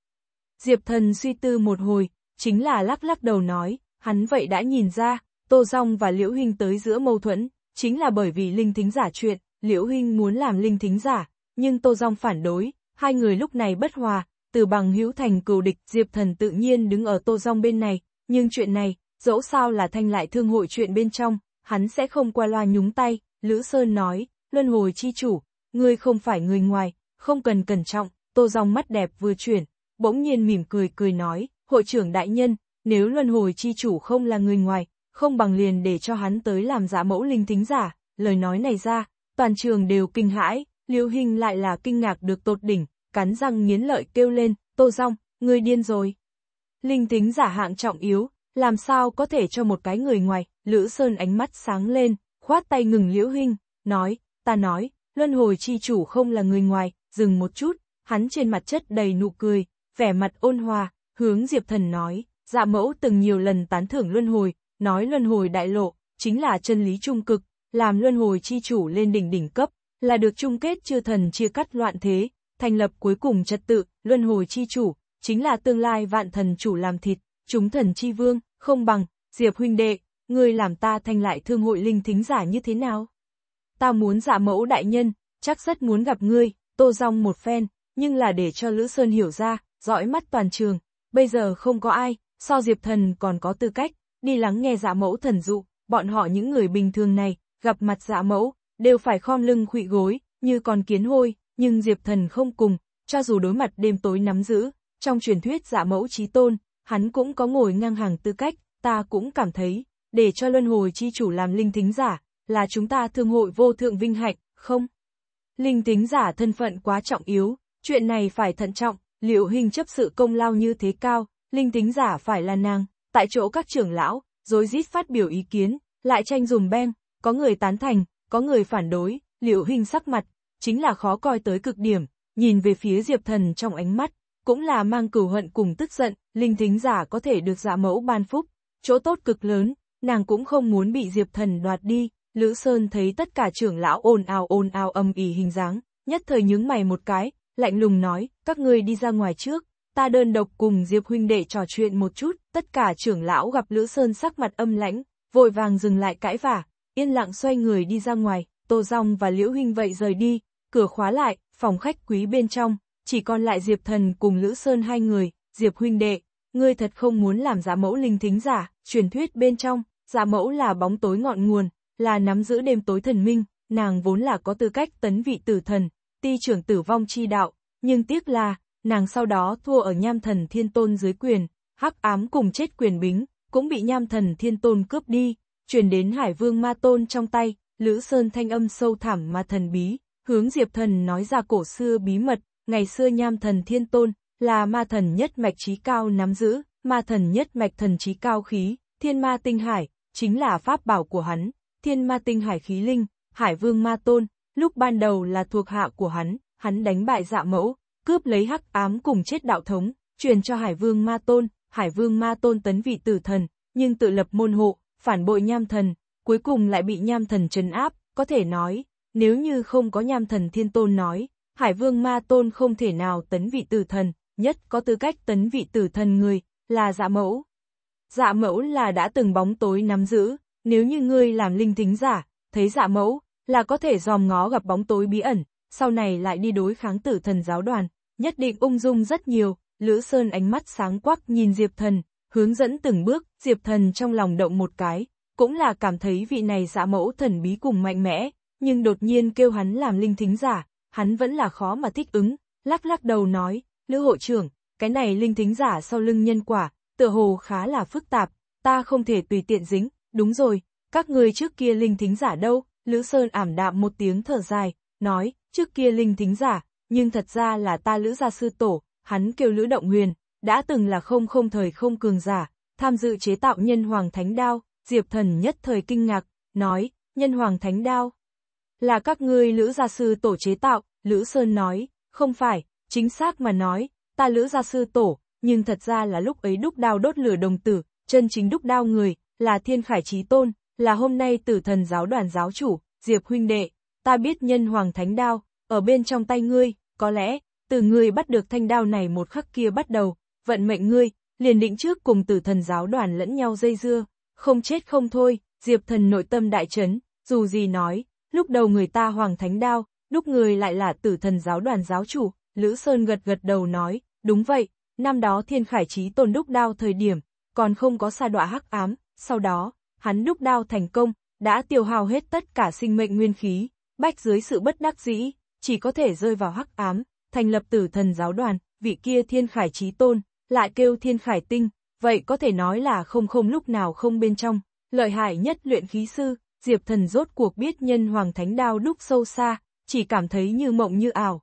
Diệp thần suy tư một hồi, chính là lắc lắc đầu nói, hắn vậy đã nhìn ra, Tô Dòng và Liễu Huynh tới giữa mâu thuẫn, chính là bởi vì linh thính giả chuyện, Liễu Huynh muốn làm linh thính giả, nhưng Tô Dòng phản đối, hai người lúc này bất hòa, từ bằng hữu thành cừu địch, Diệp Thần tự nhiên đứng ở Tô Dòng bên này, nhưng chuyện này, dẫu sao là thanh lại thương hội chuyện bên trong, hắn sẽ không qua loa nhúng tay, Lữ Sơn nói, luân hồi chi chủ, ngươi không phải người ngoài, không cần cẩn trọng, Tô Dòng mắt đẹp vừa chuyển, bỗng nhiên mỉm cười cười nói, hội trưởng đại nhân, nếu luân hồi chi chủ không là người ngoài, không bằng liền để cho hắn tới làm giả mẫu linh tính giả, lời nói này ra, toàn trường đều kinh hãi, liễu hình lại là kinh ngạc được tột đỉnh, cắn răng nghiến lợi kêu lên, tô rong, người điên rồi. Linh tính giả hạng trọng yếu, làm sao có thể cho một cái người ngoài, Lữ Sơn ánh mắt sáng lên, khoát tay ngừng Liễu Hinh, nói, ta nói, luân hồi chi chủ không là người ngoài, dừng một chút, hắn trên mặt chất đầy nụ cười, vẻ mặt ôn hòa, hướng Diệp Thần nói, dạ mẫu từng nhiều lần tán thưởng luân hồi, nói luân hồi đại lộ, chính là chân lý trung cực, làm luân hồi chi chủ lên đỉnh đỉnh cấp, là được chung kết chư thần chia cắt loạn thế, thành lập cuối cùng trật tự, luân hồi chi chủ, chính là tương lai vạn thần chủ làm thịt, chúng thần chi vương, không bằng, Diệp huynh đệ, ngươi làm ta thành lại thương hội linh thính giả như thế nào? Ta muốn dạ mẫu đại nhân, chắc rất muốn gặp ngươi, tô rong một phen, nhưng là để cho Lữ Sơn hiểu ra, dõi mắt toàn trường, bây giờ không có ai, so Diệp Thần còn có tư cách, đi lắng nghe dạ mẫu thần dụ, bọn họ những người bình thường này, gặp mặt dạ mẫu, đều phải khom lưng khụy gối, như con kiến hôi, nhưng Diệp Thần không cùng, cho dù đối mặt đêm tối nắm giữ, trong truyền thuyết dạ mẫu trí tôn, hắn cũng có ngồi ngang hàng tư cách, ta cũng cảm thấy, để cho luân hồi chi chủ làm linh thính giả, là chúng ta thương hội vô thượng vinh hạnh, không? Linh tính giả thân phận quá trọng yếu, chuyện này phải thận trọng, Liệu hình chấp sự công lao như thế cao, linh tính giả phải là nàng, tại chỗ các trưởng lão, dối rít phát biểu ý kiến, lại tranh dùm beng, có người tán thành, có người phản đối, liệu hình sắc mặt, chính là khó coi tới cực điểm, nhìn về phía Diệp Thần trong ánh mắt, cũng là mang cửu hận cùng tức giận, linh tính giả có thể được dạ mẫu ban phúc, chỗ tốt cực lớn, nàng cũng không muốn bị Diệp Thần đoạt đi, Lữ Sơn thấy tất cả trưởng lão ồn ào ồn ào âm ỉ hình dáng, nhất thời nhướng mày một cái, lạnh lùng nói, các ngươi đi ra ngoài trước, ta đơn độc cùng Diệp huynh đệ trò chuyện một chút, tất cả trưởng lão gặp Lữ Sơn sắc mặt âm lãnh, vội vàng dừng lại cãi vả, yên lặng xoay người đi ra ngoài, Tô Dòng và Liễu huynh vậy rời đi, cửa khóa lại, phòng khách quý bên trong, chỉ còn lại Diệp Thần cùng Lữ Sơn hai người, Diệp huynh đệ, ngươi thật không muốn làm giả mẫu linh thính giả, truyền thuyết bên trong, giả mẫu là bóng tối ngọn nguồn, là nắm giữ đêm tối thần minh, nàng vốn là có tư cách tấn vị tử thần, ti trưởng tử vong chi đạo, nhưng tiếc là, nàng sau đó thua ở nham thần thiên tôn dưới quyền, hắc ám cùng chết quyền bính, cũng bị nham thần thiên tôn cướp đi, truyền đến hải vương ma tôn trong tay, lữ sơn thanh âm sâu thẳm mà thần bí, hướng diệp thần nói ra cổ xưa bí mật, ngày xưa nham thần thiên tôn, là ma thần nhất mạch trí cao nắm giữ, ma thần nhất mạch thần trí cao khí, thiên ma tinh hải, chính là pháp bảo của hắn, thiên ma tinh hải khí linh, hải vương ma tôn, Lúc ban đầu là thuộc hạ của hắn, hắn đánh bại dạ mẫu, cướp lấy hắc ám cùng chết đạo thống, truyền cho Hải Vương Ma Tôn, Hải Vương Ma Tôn tấn vị tử thần, nhưng tự lập môn hộ, phản bội nham thần, cuối cùng lại bị nham thần trấn áp, có thể nói, nếu như không có nham thần thiên tôn nói, Hải Vương Ma Tôn không thể nào tấn vị tử thần, nhất có tư cách tấn vị tử thần người, là dạ mẫu. Dạ mẫu là đã từng bóng tối nắm giữ, nếu như ngươi làm linh thính giả, thấy dạ mẫu, là có thể dòm ngó gặp bóng tối bí ẩn, sau này lại đi đối kháng tử thần giáo đoàn, nhất định ung dung rất nhiều, Lữ Sơn ánh mắt sáng quắc nhìn Diệp Thần, hướng dẫn từng bước, Diệp Thần trong lòng động một cái, cũng là cảm thấy vị này dạ mẫu thần bí cùng mạnh mẽ, nhưng đột nhiên kêu hắn làm linh thính giả, hắn vẫn là khó mà thích ứng, lắc lắc đầu nói, Lữ hội trưởng, cái này linh thính giả sau lưng nhân quả, tựa hồ khá là phức tạp, ta không thể tùy tiện dính, đúng rồi, các người trước kia linh thính giả đâu, Lữ Sơn ảm đạm một tiếng thở dài, nói, trước kia linh thính giả, nhưng thật ra là ta Lữ gia sư tổ, hắn kêu Lữ Động Huyền, đã từng là không không thời không cường giả, tham dự chế tạo nhân hoàng thánh đao, Diệp Thần nhất thời kinh ngạc, nói, nhân hoàng thánh đao. Là các ngươi Lữ gia sư tổ chế tạo, Lữ Sơn nói, không phải, chính xác mà nói, ta Lữ gia sư tổ, nhưng thật ra là lúc ấy đúc đao đốt lửa đồng tử, chân chính đúc đao người, là thiên khải trí tôn, là hôm nay tử thần giáo đoàn giáo chủ, Diệp huynh đệ, ta biết nhân hoàng thánh đao, ở bên trong tay ngươi, có lẽ, từ ngươi bắt được thanh đao này một khắc kia bắt đầu, vận mệnh ngươi, liền định trước cùng tử thần giáo đoàn lẫn nhau dây dưa, không chết không thôi, Diệp thần nội tâm đại chấn, dù gì nói, lúc đầu người ta hoàng thánh đao, lúc người lại là tử thần giáo đoàn giáo chủ, Lữ Sơn gật gật đầu nói, đúng vậy, năm đó thiên khải trí tồn đúc đao thời điểm, còn không có sa đọa hắc ám, sau đó, hắn đúc đao thành công, đã tiêu hao hết tất cả sinh mệnh nguyên khí, bách dưới sự bất đắc dĩ, chỉ có thể rơi vào hắc ám, thành lập tử thần giáo đoàn, vị kia thiên khải trí tôn, lại kêu thiên khải tinh, vậy có thể nói là không không lúc nào không bên trong, lợi hại nhất luyện khí sư, diệp thần rốt cuộc biết nhân hoàng thánh đao đúc sâu xa, chỉ cảm thấy như mộng như ảo.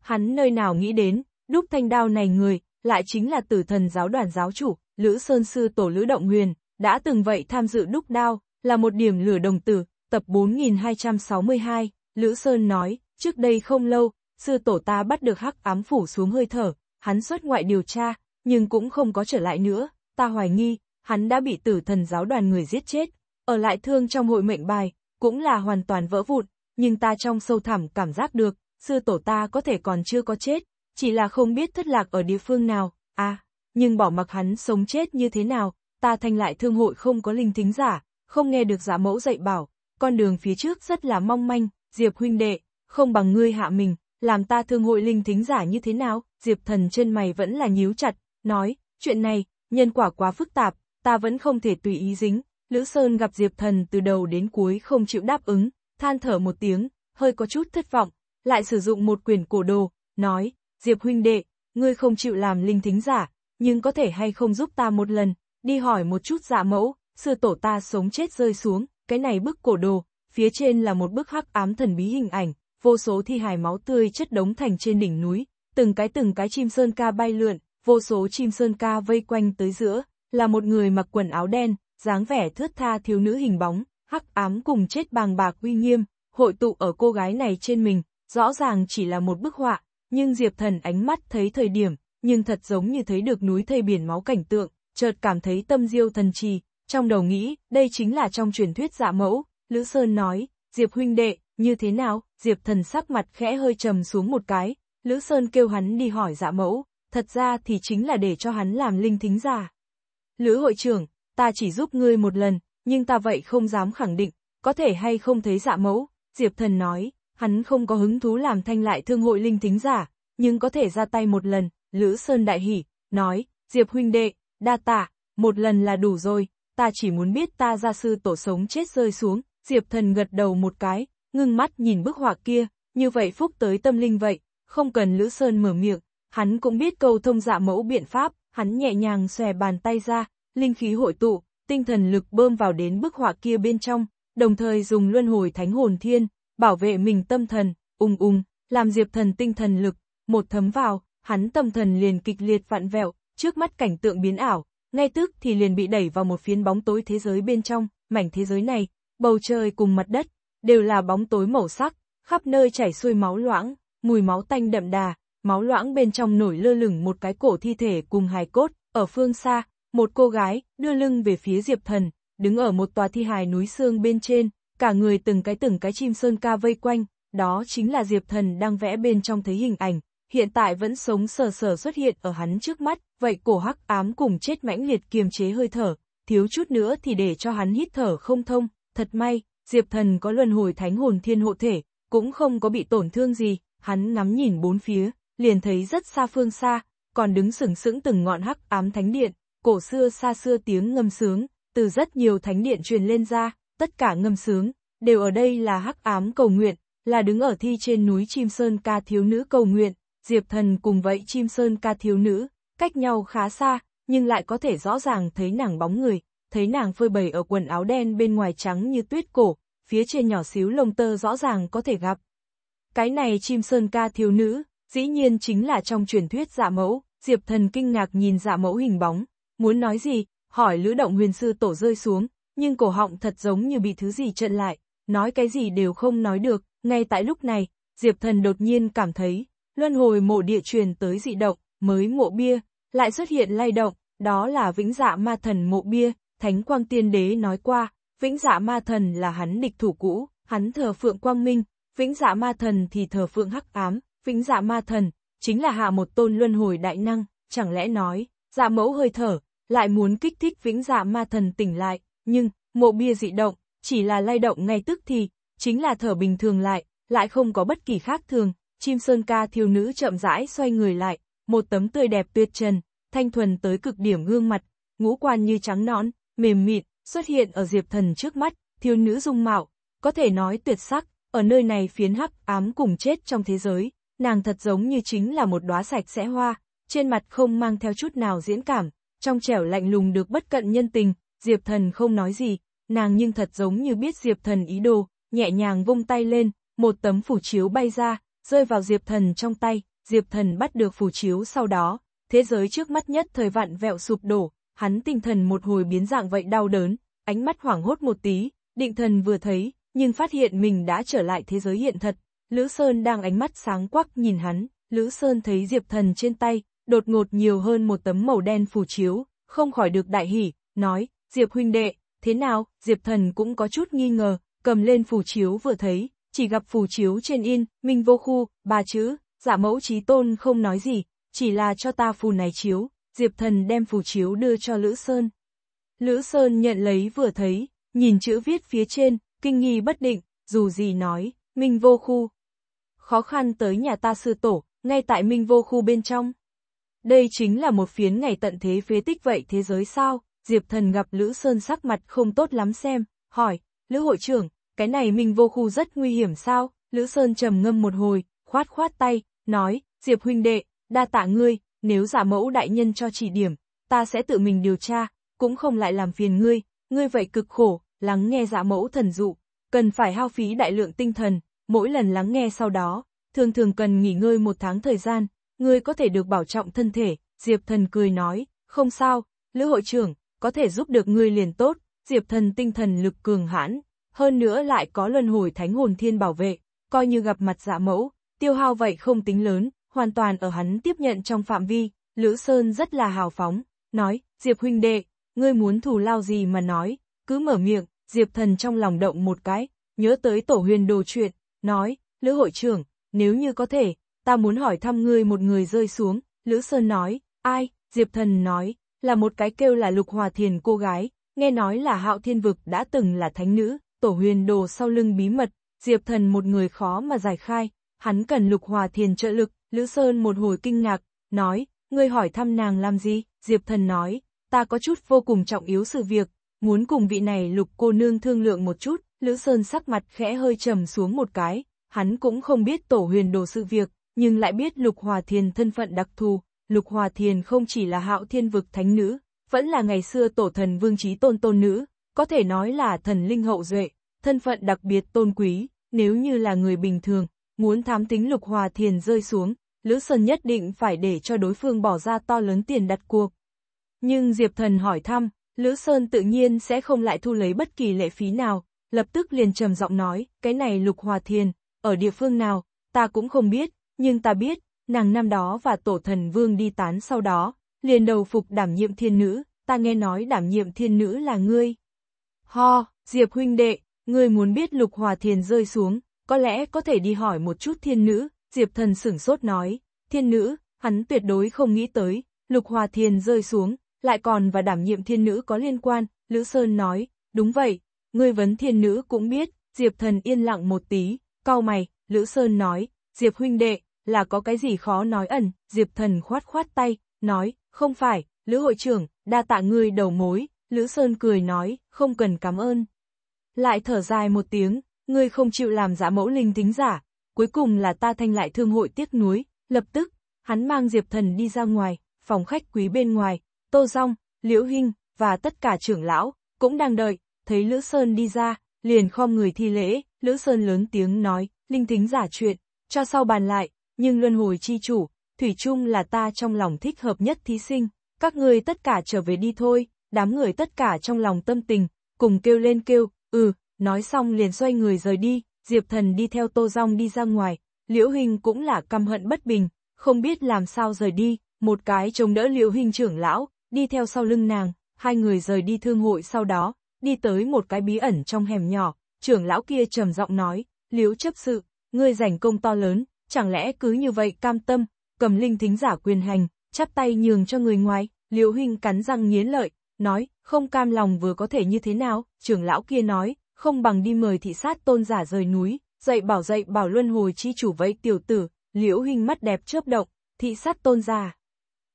Hắn nơi nào nghĩ đến, đúc thanh đao này người, lại chính là tử thần giáo đoàn giáo chủ, Lữ Sơn Sư Tổ Lữ Động Huyền, đã từng vậy tham dự đúc đao, là một điểm lửa đồng tử, tập 4262, Lữ Sơn nói, trước đây không lâu, sư tổ ta bắt được hắc ám phủ xuống hơi thở, hắn xuất ngoại điều tra, nhưng cũng không có trở lại nữa, ta hoài nghi, hắn đã bị tử thần giáo đoàn người giết chết, ở lại thương trong hội mệnh bài, cũng là hoàn toàn vỡ vụn, nhưng ta trong sâu thẳm cảm giác được, sư tổ ta có thể còn chưa có chết, chỉ là không biết thất lạc ở địa phương nào, à, nhưng bỏ mặc hắn sống chết như thế nào, ta thành lại thương hội không có linh thính giả, không nghe được giả mẫu dạy bảo, con đường phía trước rất là mong manh, Diệp huynh đệ, không bằng ngươi hạ mình, làm ta thương hội linh thính giả như thế nào, Diệp thần chân mày vẫn là nhíu chặt, nói, chuyện này, nhân quả quá phức tạp, ta vẫn không thể tùy ý dính, Lữ Sơn gặp Diệp thần từ đầu đến cuối không chịu đáp ứng, than thở một tiếng, hơi có chút thất vọng, lại sử dụng một quyển cổ đồ, nói, Diệp huynh đệ, ngươi không chịu làm linh thính giả, nhưng có thể hay không giúp ta một lần, đi hỏi một chút dạ mẫu, sư tổ ta sống chết rơi xuống, cái này bức cổ đồ, phía trên là một bức hắc ám thần bí hình ảnh, vô số thi hài máu tươi chất đống thành trên đỉnh núi, từng cái từng cái chim sơn ca bay lượn, vô số chim sơn ca vây quanh tới giữa, là một người mặc quần áo đen, dáng vẻ thướt tha thiếu nữ hình bóng, hắc ám cùng chết bàng bạc uy nghiêm, hội tụ ở cô gái này trên mình, rõ ràng chỉ là một bức họa, nhưng Diệp Thần ánh mắt thấy thời điểm, nhưng thật giống như thấy được núi thây biển máu cảnh tượng, chợt cảm thấy tâm diêu thần trì, trong đầu nghĩ, đây chính là trong truyền thuyết dạ mẫu, Lữ Sơn nói, Diệp huynh đệ, như thế nào, Diệp thần sắc mặt khẽ hơi trầm xuống một cái, Lữ Sơn kêu hắn đi hỏi dạ mẫu, thật ra thì chính là để cho hắn làm linh thính giả. Lữ hội trưởng, ta chỉ giúp ngươi một lần, nhưng ta vậy không dám khẳng định, có thể hay không thấy dạ mẫu, Diệp thần nói, hắn không có hứng thú làm thanh lại thương hội linh thính giả, nhưng có thể ra tay một lần, Lữ Sơn đại hỉ, nói, Diệp huynh đệ, đa tạ, một lần là đủ rồi, ta chỉ muốn biết ta gia sư tổ sống chết rơi xuống, Diệp thần gật đầu một cái, ngưng mắt nhìn bức họa kia, như vậy phúc tới tâm linh vậy, không cần Lữ Sơn mở miệng, hắn cũng biết câu thông dạ mẫu biện pháp, hắn nhẹ nhàng xòe bàn tay ra, linh khí hội tụ, tinh thần lực bơm vào đến bức họa kia bên trong, đồng thời dùng luân hồi thánh hồn thiên, bảo vệ mình tâm thần, ung ung, làm diệp thần tinh thần lực, một thấm vào, hắn tâm thần liền kịch liệt vạn vẹo, Trước mắt cảnh tượng biến ảo, ngay tức thì liền bị đẩy vào một phiến bóng tối thế giới bên trong, mảnh thế giới này, bầu trời cùng mặt đất, đều là bóng tối màu sắc, khắp nơi chảy xuôi máu loãng, mùi máu tanh đậm đà, máu loãng bên trong nổi lơ lửng một cái cổ thi thể cùng hài cốt, ở phương xa, một cô gái, đưa lưng về phía Diệp Thần, đứng ở một tòa thi hài núi xương bên trên, cả người từng cái từng cái chim sơn ca vây quanh, đó chính là Diệp Thần đang vẽ bên trong thấy hình ảnh, hiện tại vẫn sống sờ sờ xuất hiện ở hắn trước mắt, vậy cổ hắc ám cùng chết mãnh liệt kiềm chế hơi thở, thiếu chút nữa thì để cho hắn hít thở không thông, thật may, Diệp Thần có luân hồi thánh hồn thiên hộ thể, cũng không có bị tổn thương gì, hắn ngắm nhìn bốn phía, liền thấy rất xa phương xa, còn đứng sừng sững từng ngọn hắc ám thánh điện, cổ xưa xa xưa tiếng ngâm sướng, từ rất nhiều thánh điện truyền lên ra, tất cả ngâm sướng, đều ở đây là hắc ám cầu nguyện, là đứng ở thi trên núi chim sơn ca thiếu nữ cầu nguyện, Diệp Thần cùng vậy chim sơn ca thiếu nữ, cách nhau khá xa, nhưng lại có thể rõ ràng thấy nàng bóng người, thấy nàng phơi bày ở quần áo đen bên ngoài trắng như tuyết cổ, phía trên nhỏ xíu lông tơ rõ ràng có thể gặp. Cái này chim sơn ca thiếu nữ, dĩ nhiên chính là trong truyền thuyết dạ mẫu, Diệp Thần kinh ngạc nhìn dạ mẫu hình bóng, muốn nói gì, hỏi lữ động huyền sư tổ rơi xuống, nhưng cổ họng thật giống như bị thứ gì trận lại, nói cái gì đều không nói được, ngay tại lúc này, Diệp Thần đột nhiên cảm thấy, luân hồi mộ địa truyền tới dị động, mới mộ bia, lại xuất hiện lay động, đó là vĩnh dạ ma thần mộ bia, Thánh Quang Tiên Đế nói qua, vĩnh dạ ma thần là hắn địch thủ cũ, hắn thờ phượng quang minh, vĩnh dạ ma thần thì thờ phượng hắc ám, vĩnh dạ ma thần, chính là hạ một tôn luân hồi đại năng, chẳng lẽ nói, dạ mẫu hơi thở, lại muốn kích thích vĩnh dạ ma thần tỉnh lại, nhưng, mộ bia dị động, chỉ là lay động ngay tức thì, chính là thở bình thường lại, lại không có bất kỳ khác thường, chim sơn ca thiếu nữ chậm rãi xoay người lại, một tấm tươi đẹp tuyệt trần, thanh thuần tới cực điểm gương mặt, ngũ quan như trắng nõn, mềm mịn, xuất hiện ở Diệp Thần trước mắt, thiếu nữ dung mạo, có thể nói tuyệt sắc, ở nơi này phiến hắc ám cùng chết trong thế giới, nàng thật giống như chính là một đóa sạch sẽ hoa, trên mặt không mang theo chút nào diễn cảm, trong trẻo lạnh lùng được bất cận nhân tình, Diệp Thần không nói gì, nàng nhưng thật giống như biết Diệp Thần ý đồ, nhẹ nhàng vung tay lên, một tấm phủ chiếu bay ra, rơi vào Diệp Thần trong tay, Diệp Thần bắt được phù chiếu sau đó, thế giới trước mắt nhất thời vạn vẹo sụp đổ, hắn tinh thần một hồi biến dạng vậy đau đớn, ánh mắt hoảng hốt một tí, định thần vừa thấy, nhưng phát hiện mình đã trở lại thế giới hiện thật, Lữ Sơn đang ánh mắt sáng quắc nhìn hắn, Lữ Sơn thấy Diệp Thần trên tay, đột ngột nhiều hơn một tấm màu đen phù chiếu, không khỏi được đại hỉ, nói, Diệp huynh đệ, thế nào, Diệp Thần cũng có chút nghi ngờ, cầm lên phù chiếu vừa thấy, chỉ gặp phù chiếu trên in, minh vô khu, ba chữ, giả mẫu trí tôn không nói gì, chỉ là cho ta phù này chiếu, Diệp Thần đem phù chiếu đưa cho Lữ Sơn. Lữ Sơn nhận lấy vừa thấy, nhìn chữ viết phía trên, kinh nghi bất định, dù gì nói, minh vô khu. Khó khăn tới nhà ta sư tổ, ngay tại minh vô khu bên trong. Đây chính là một phiến ngày tận thế phế tích vậy thế giới sao, Diệp Thần gặp Lữ Sơn sắc mặt không tốt lắm xem, hỏi, Lữ hội trưởng, cái này mình vô khu rất nguy hiểm sao, Lữ Sơn trầm ngâm một hồi, khoát khoát tay, nói, Diệp huynh đệ, đa tạ ngươi, nếu giả mẫu đại nhân cho chỉ điểm, ta sẽ tự mình điều tra, cũng không lại làm phiền ngươi, ngươi vậy cực khổ, lắng nghe giả mẫu thần dụ, cần phải hao phí đại lượng tinh thần, mỗi lần lắng nghe sau đó, thường thường cần nghỉ ngơi một tháng thời gian, ngươi có thể được bảo trọng thân thể, Diệp thần cười nói, không sao, Lữ hội trưởng, có thể giúp được ngươi liền tốt, Diệp thần tinh thần lực cường hãn, hơn nữa lại có luân hồi thánh hồn thiên bảo vệ, coi như gặp mặt dạ mẫu, tiêu hao vậy không tính lớn, hoàn toàn ở hắn tiếp nhận trong phạm vi, Lữ Sơn rất là hào phóng, nói, Diệp huynh đệ, ngươi muốn thù lao gì mà nói, cứ mở miệng, Diệp thần trong lòng động một cái, nhớ tới tổ huyền đồ chuyện, nói, Lữ hội trưởng, nếu như có thể, ta muốn hỏi thăm ngươi một người rơi xuống, Lữ Sơn nói, ai, Diệp thần nói, là một cái kêu là lục hòa thiền cô gái, nghe nói là hạo thiên vực đã từng là thánh nữ, tổ huyền đồ sau lưng bí mật, Diệp Thần một người khó mà giải khai, hắn cần lục hòa thiền trợ lực, Lữ Sơn một hồi kinh ngạc, nói, ngươi hỏi thăm nàng làm gì, Diệp Thần nói, ta có chút vô cùng trọng yếu sự việc, muốn cùng vị này lục cô nương thương lượng một chút, Lữ Sơn sắc mặt khẽ hơi trầm xuống một cái, hắn cũng không biết tổ huyền đồ sự việc, nhưng lại biết lục hòa thiền thân phận đặc thù, lục hòa thiền không chỉ là hạo thiên vực thánh nữ, vẫn là ngày xưa tổ thần vương trí tôn tôn nữ, có thể nói là thần linh hậu duệ, thân phận đặc biệt tôn quý, nếu như là người bình thường, muốn thám tính lục hòa thiền rơi xuống, Lữ Sơn nhất định phải để cho đối phương bỏ ra to lớn tiền đặt cuộc. Nhưng Diệp Thần hỏi thăm, Lữ Sơn tự nhiên sẽ không lại thu lấy bất kỳ lệ phí nào, lập tức liền trầm giọng nói, cái này lục hòa thiền, ở địa phương nào, ta cũng không biết, nhưng ta biết, nàng năm đó và tổ thần vương đi tán sau đó, liền đầu phục đảm nhiệm thiên nữ, ta nghe nói đảm nhiệm thiên nữ là ngươi. Ho, Diệp huynh đệ, Ngươi muốn biết lục hòa thiền rơi xuống, có lẽ có thể đi hỏi một chút thiên nữ, Diệp thần sửng sốt nói, thiên nữ, hắn tuyệt đối không nghĩ tới, lục hòa thiền rơi xuống, lại còn và đảm nhiệm thiên nữ có liên quan, Lữ Sơn nói, đúng vậy, ngươi vấn thiên nữ cũng biết, Diệp thần yên lặng một tí, cau mày, Lữ Sơn nói, Diệp huynh đệ, là có cái gì khó nói ẩn, Diệp thần khoát khoát tay, nói, không phải, Lữ hội trưởng, đa tạ ngươi đầu mối, Lữ Sơn cười nói, không cần cảm ơn lại thở dài một tiếng, ngươi không chịu làm giả mẫu linh tính giả, cuối cùng là ta thanh lại thương hội tiếc núi, lập tức, hắn mang Diệp Thần đi ra ngoài, phòng khách quý bên ngoài, Tô Dung, Liễu Hinh và tất cả trưởng lão cũng đang đợi, thấy Lữ Sơn đi ra, liền khom người thi lễ, Lữ Sơn lớn tiếng nói, linh tính giả chuyện, cho sau bàn lại, nhưng luân hồi chi chủ, thủy chung là ta trong lòng thích hợp nhất thí sinh, các ngươi tất cả trở về đi thôi, đám người tất cả trong lòng tâm tình, cùng kêu lên kêu, Ừ, nói xong liền xoay người rời đi, Diệp Thần đi theo Tô Dong đi ra ngoài, Liễu Hình cũng là căm hận bất bình, không biết làm sao rời đi, một cái chống đỡ Liễu Hình trưởng lão, đi theo sau lưng nàng, hai người rời đi thương hội sau đó, đi tới một cái bí ẩn trong hẻm nhỏ, trưởng lão kia trầm giọng nói, Liễu chấp sự, ngươi giành công to lớn, chẳng lẽ cứ như vậy cam tâm, cầm linh thính giả quyền hành, chắp tay nhường cho người ngoài, Liễu Hình cắn răng nghiến lợi, nói, không cam lòng vừa có thể như thế nào, trưởng lão kia nói, không bằng đi mời thị sát tôn giả rời núi, dạy bảo dạy bảo luân hồi chi chủ vậy tiểu tử, liễu hình mắt đẹp chớp động, thị sát tôn giả.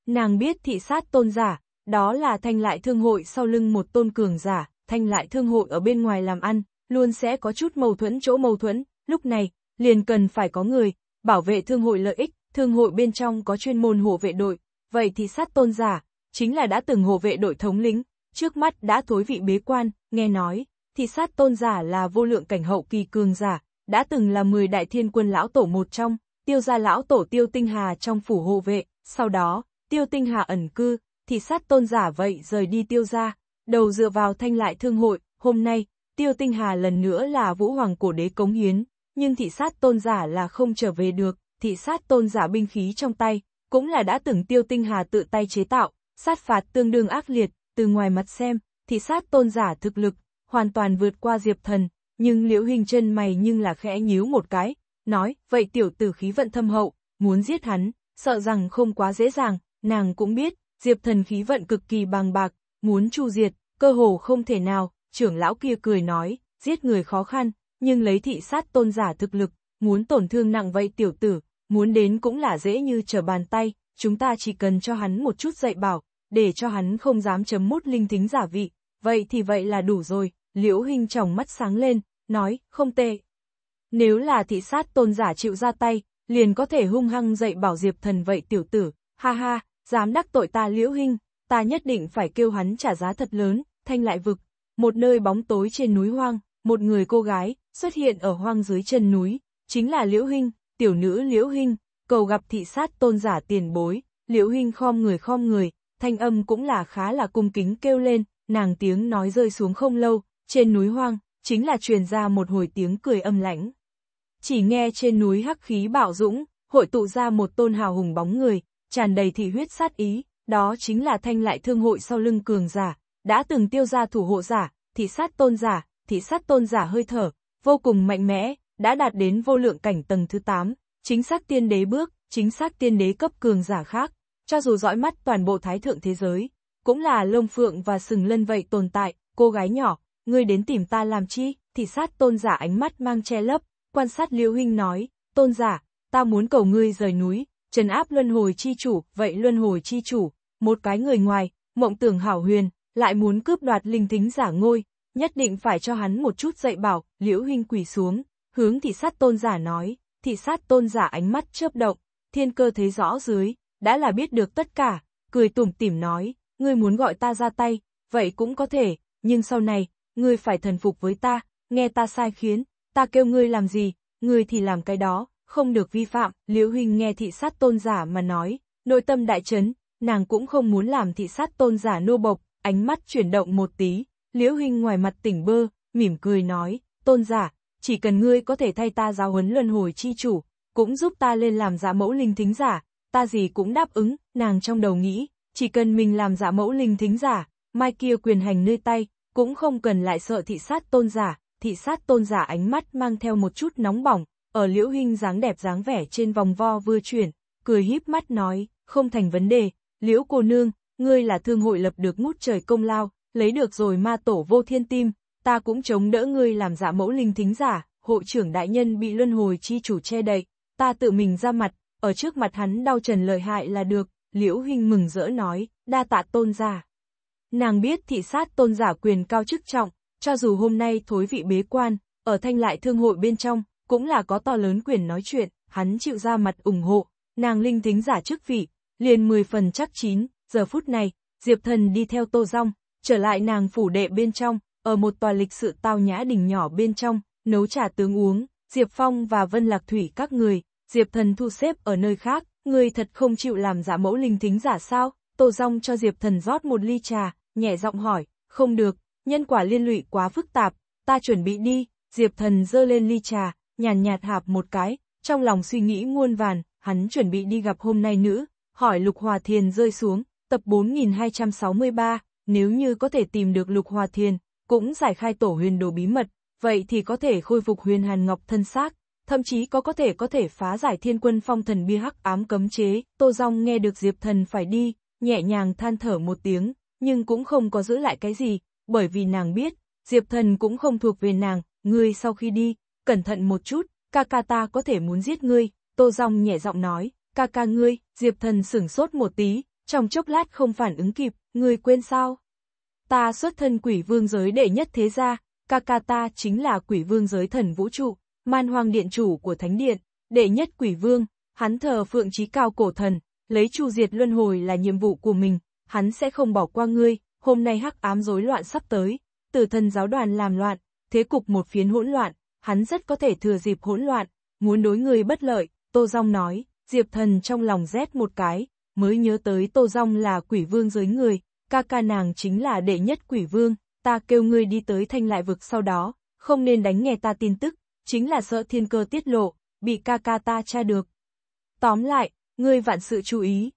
Nàng biết thị sát tôn giả, đó là thanh lại thương hội sau lưng một tôn cường giả, thanh lại thương hội ở bên ngoài làm ăn, luôn sẽ có chút mâu thuẫn chỗ mâu thuẫn, lúc này, liền cần phải có người, bảo vệ thương hội lợi ích, thương hội bên trong có chuyên môn hộ vệ đội, vậy thị sát tôn giả, chính là đã từng hộ vệ đội thống lĩnh, trước mắt đã thối vị bế quan, nghe nói, thì sát tôn giả là vô lượng cảnh hậu kỳ cường giả, đã từng là 10 đại thiên quân lão tổ một trong, tiêu gia lão tổ tiêu tinh hà trong phủ hộ vệ, sau đó, tiêu tinh hà ẩn cư, thì sát tôn giả vậy rời đi tiêu gia, đầu dựa vào thanh lại thương hội, hôm nay, tiêu tinh hà lần nữa là vũ hoàng cổ đế cống hiến, nhưng thị sát tôn giả là không trở về được, thị sát tôn giả binh khí trong tay, cũng là đã từng tiêu tinh hà tự tay chế tạo, sát phạt tương đương ác liệt, từ ngoài mặt xem, thị sát tôn giả thực lực, hoàn toàn vượt qua diệp thần, nhưng liễu hình chân mày nhưng là khẽ nhíu một cái, nói, vậy tiểu tử khí vận thâm hậu, muốn giết hắn, sợ rằng không quá dễ dàng, nàng cũng biết, diệp thần khí vận cực kỳ bằng bạc, muốn chu diệt, cơ hồ không thể nào, trưởng lão kia cười nói, giết người khó khăn, nhưng lấy thị sát tôn giả thực lực, muốn tổn thương nặng vậy tiểu tử, muốn đến cũng là dễ như trở bàn tay, chúng ta chỉ cần cho hắn một chút dạy bảo, để cho hắn không dám chấm mút linh thính giả vị, vậy thì vậy là đủ rồi, liễu hình tròng mắt sáng lên, nói, không tệ. Nếu là thị sát tôn giả chịu ra tay, liền có thể hung hăng dạy bảo diệp thần vậy tiểu tử, ha ha, dám đắc tội ta liễu hình, ta nhất định phải kêu hắn trả giá thật lớn, thanh lại vực, một nơi bóng tối trên núi hoang, một người cô gái, xuất hiện ở hoang dưới chân núi, chính là liễu hình, tiểu nữ liễu hình, cầu gặp thị sát tôn giả tiền bối, liễu hình khom người khom người, thanh âm cũng là khá là cung kính kêu lên, nàng tiếng nói rơi xuống không lâu, trên núi hoang, chính là truyền ra một hồi tiếng cười âm lãnh. Chỉ nghe trên núi hắc khí bạo dũng, hội tụ ra một tôn hào hùng bóng người, tràn đầy thị huyết sát ý, đó chính là thanh lại thương hội sau lưng cường giả, đã từng tiêu ra thủ hộ giả, thị sát tôn giả, thị sát tôn giả hơi thở, vô cùng mạnh mẽ, đã đạt đến vô lượng cảnh tầng thứ 8, chính xác tiên đế bước, chính xác tiên đế cấp cường giả khác. Cho dù dõi mắt toàn bộ thái thượng thế giới, cũng là lông phượng và sừng lân vậy tồn tại, cô gái nhỏ, ngươi đến tìm ta làm chi, thì sát tôn giả ánh mắt mang che lấp, quan sát liễu huynh nói, tôn giả, ta muốn cầu ngươi rời núi, trần áp luân hồi chi chủ, vậy luân hồi chi chủ, một cái người ngoài, mộng tưởng hảo huyền, lại muốn cướp đoạt linh thính giả ngôi, nhất định phải cho hắn một chút dạy bảo, liễu huynh quỳ xuống, hướng thị sát tôn giả nói, thị sát tôn giả ánh mắt chớp động, thiên cơ thấy rõ dưới, đã là biết được tất cả, cười tủm tỉm nói, ngươi muốn gọi ta ra tay, vậy cũng có thể, nhưng sau này, ngươi phải thần phục với ta, nghe ta sai khiến, ta kêu ngươi làm gì, ngươi thì làm cái đó, không được vi phạm, Liễu Huynh nghe thị sát tôn giả mà nói, nội tâm đại chấn, nàng cũng không muốn làm thị sát tôn giả nô bộc, ánh mắt chuyển động một tí, Liễu Huynh ngoài mặt tỉnh bơ, mỉm cười nói, tôn giả, chỉ cần ngươi có thể thay ta giáo huấn luân hồi chi chủ, cũng giúp ta lên làm giả dạ mẫu linh thính giả, ta gì cũng đáp ứng, nàng trong đầu nghĩ, chỉ cần mình làm giả mẫu linh thính giả, mai kia quyền hành nơi tay, cũng không cần lại sợ thị sát tôn giả, thị sát tôn giả ánh mắt mang theo một chút nóng bỏng, ở liễu hình dáng đẹp dáng vẻ trên vòng vo vừa chuyển, cười híp mắt nói, không thành vấn đề, liễu cô nương, ngươi là thương hội lập được ngút trời công lao, lấy được rồi ma tổ vô thiên tim, ta cũng chống đỡ ngươi làm giả mẫu linh thính giả, hội trưởng đại nhân bị luân hồi chi chủ che đậy, ta tự mình ra mặt, ở trước mặt hắn đau trần lợi hại là được, Liễu Huynh mừng rỡ nói, đa tạ tôn giả. Nàng biết thị sát tôn giả quyền cao chức trọng, cho dù hôm nay thối vị bế quan, ở thanh lại thương hội bên trong, cũng là có to lớn quyền nói chuyện, hắn chịu ra mặt ủng hộ, nàng linh tính giả chức vị, liền 10 phần chắc chín, giờ phút này, Diệp Thần đi theo Tô rong trở lại nàng phủ đệ bên trong, ở một tòa lịch sự tao nhã đình nhỏ bên trong, nấu trà tướng uống, Diệp Phong và Vân Lạc Thủy các người, Diệp Thần thu xếp ở nơi khác, người thật không chịu làm giả mẫu linh thính giả sao? Tô Rong cho Diệp Thần rót một ly trà, nhẹ giọng hỏi, không được, nhân quả liên lụy quá phức tạp, ta chuẩn bị đi, Diệp Thần dơ lên ly trà, nhàn nhạt hạp một cái, trong lòng suy nghĩ muôn vàn, hắn chuẩn bị đi gặp hôm nay nữ, hỏi Lục Hòa Thiền rơi xuống, tập 4263, nếu như có thể tìm được Lục Hòa Thiền, cũng giải khai tổ huyền đồ bí mật, vậy thì có thể khôi phục huyền hàn ngọc thân xác, thậm chí có có thể có thể phá giải thiên quân phong thần bia hắc ám cấm chế, Tô Dòng nghe được Diệp Thần phải đi, nhẹ nhàng than thở một tiếng, nhưng cũng không có giữ lại cái gì, bởi vì nàng biết, Diệp Thần cũng không thuộc về nàng, ngươi sau khi đi, cẩn thận một chút, ca ca ta có thể muốn giết ngươi, Tô Dòng nhẹ giọng nói, ca ca ngươi, Diệp Thần sửng sốt một tí, trong chốc lát không phản ứng kịp, ngươi quên sao? Ta xuất thân quỷ vương giới đệ nhất thế gia, ca ca ta chính là quỷ vương giới thần vũ trụ, man Hoàng điện chủ của Thánh Điện, đệ nhất quỷ vương, hắn thờ phượng trí cao cổ thần, lấy chu diệt luân hồi là nhiệm vụ của mình, hắn sẽ không bỏ qua ngươi, hôm nay hắc ám rối loạn sắp tới, tử thần giáo đoàn làm loạn, thế cục một phiến hỗn loạn, hắn rất có thể thừa dịp hỗn loạn, muốn đối người bất lợi, Tô Dong nói, Diệp thần trong lòng rét một cái, mới nhớ tới Tô Dong là quỷ vương dưới người, ca ca nàng chính là đệ nhất quỷ vương, ta kêu ngươi đi tới thanh lại vực sau đó, không nên đánh nghe ta tin tức, chính là sợ thiên cơ tiết lộ, bị ta tra được. Tóm lại, ngươi vạn sự chú ý,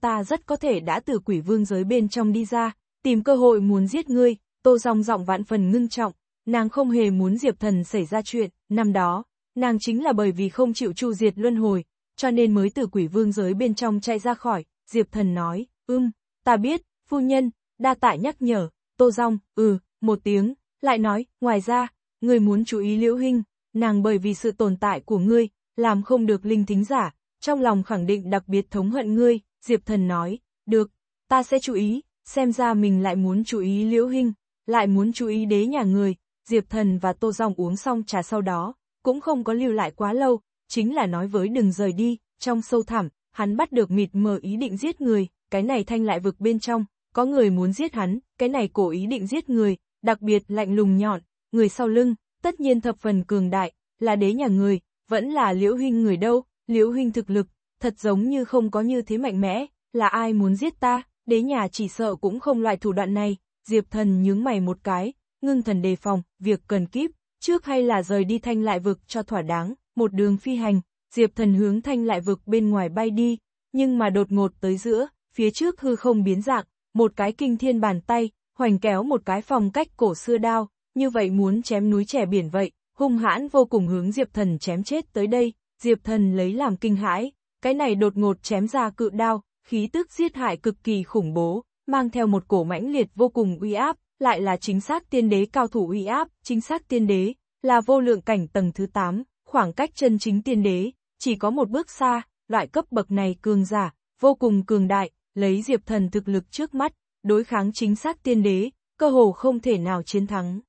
ta rất có thể đã từ quỷ vương giới bên trong đi ra, tìm cơ hội muốn giết ngươi, tô dòng giọng vạn phần ngưng trọng, nàng không hề muốn Diệp Thần xảy ra chuyện, năm đó, nàng chính là bởi vì không chịu tru diệt luân hồi, cho nên mới từ quỷ vương giới bên trong chạy ra khỏi, Diệp Thần nói, ưm, ta biết, phu nhân, đa tại nhắc nhở, tô dòng, ừ, một tiếng, lại nói, ngoài ra, người muốn chú ý liễu hình, nàng bởi vì sự tồn tại của ngươi, làm không được linh thính giả, trong lòng khẳng định đặc biệt thống hận ngươi, Diệp Thần nói, được, ta sẽ chú ý, xem ra mình lại muốn chú ý liễu hình, lại muốn chú ý đế nhà người, Diệp Thần và Tô Dòng uống xong trà sau đó, cũng không có lưu lại quá lâu, chính là nói với đừng rời đi, trong sâu thẳm, hắn bắt được mịt mờ ý định giết người, cái này thanh lại vực bên trong, có người muốn giết hắn, cái này cổ ý định giết người, đặc biệt lạnh lùng nhọn, người sau lưng, tất nhiên thập phần cường đại, là đế nhà người, vẫn là liễu huynh người đâu, liễu huynh thực lực, thật giống như không có như thế mạnh mẽ, là ai muốn giết ta, đế nhà chỉ sợ cũng không loại thủ đoạn này, diệp thần nhướng mày một cái, ngưng thần đề phòng, việc cần kíp, trước hay là rời đi thanh lại vực cho thỏa đáng, một đường phi hành, diệp thần hướng thanh lại vực bên ngoài bay đi, nhưng mà đột ngột tới giữa, phía trước hư không biến dạng, một cái kinh thiên bàn tay, hoành kéo một cái phòng cách cổ xưa đao, như vậy muốn chém núi trẻ biển vậy, hung hãn vô cùng hướng Diệp Thần chém chết tới đây, Diệp Thần lấy làm kinh hãi, cái này đột ngột chém ra cự đao, khí tức giết hại cực kỳ khủng bố, mang theo một cổ mãnh liệt vô cùng uy áp, lại là chính xác tiên đế cao thủ uy áp, chính xác tiên đế, là vô lượng cảnh tầng thứ 8, khoảng cách chân chính tiên đế, chỉ có một bước xa, loại cấp bậc này cường giả, vô cùng cường đại, lấy Diệp Thần thực lực trước mắt, đối kháng chính xác tiên đế, cơ hồ không thể nào chiến thắng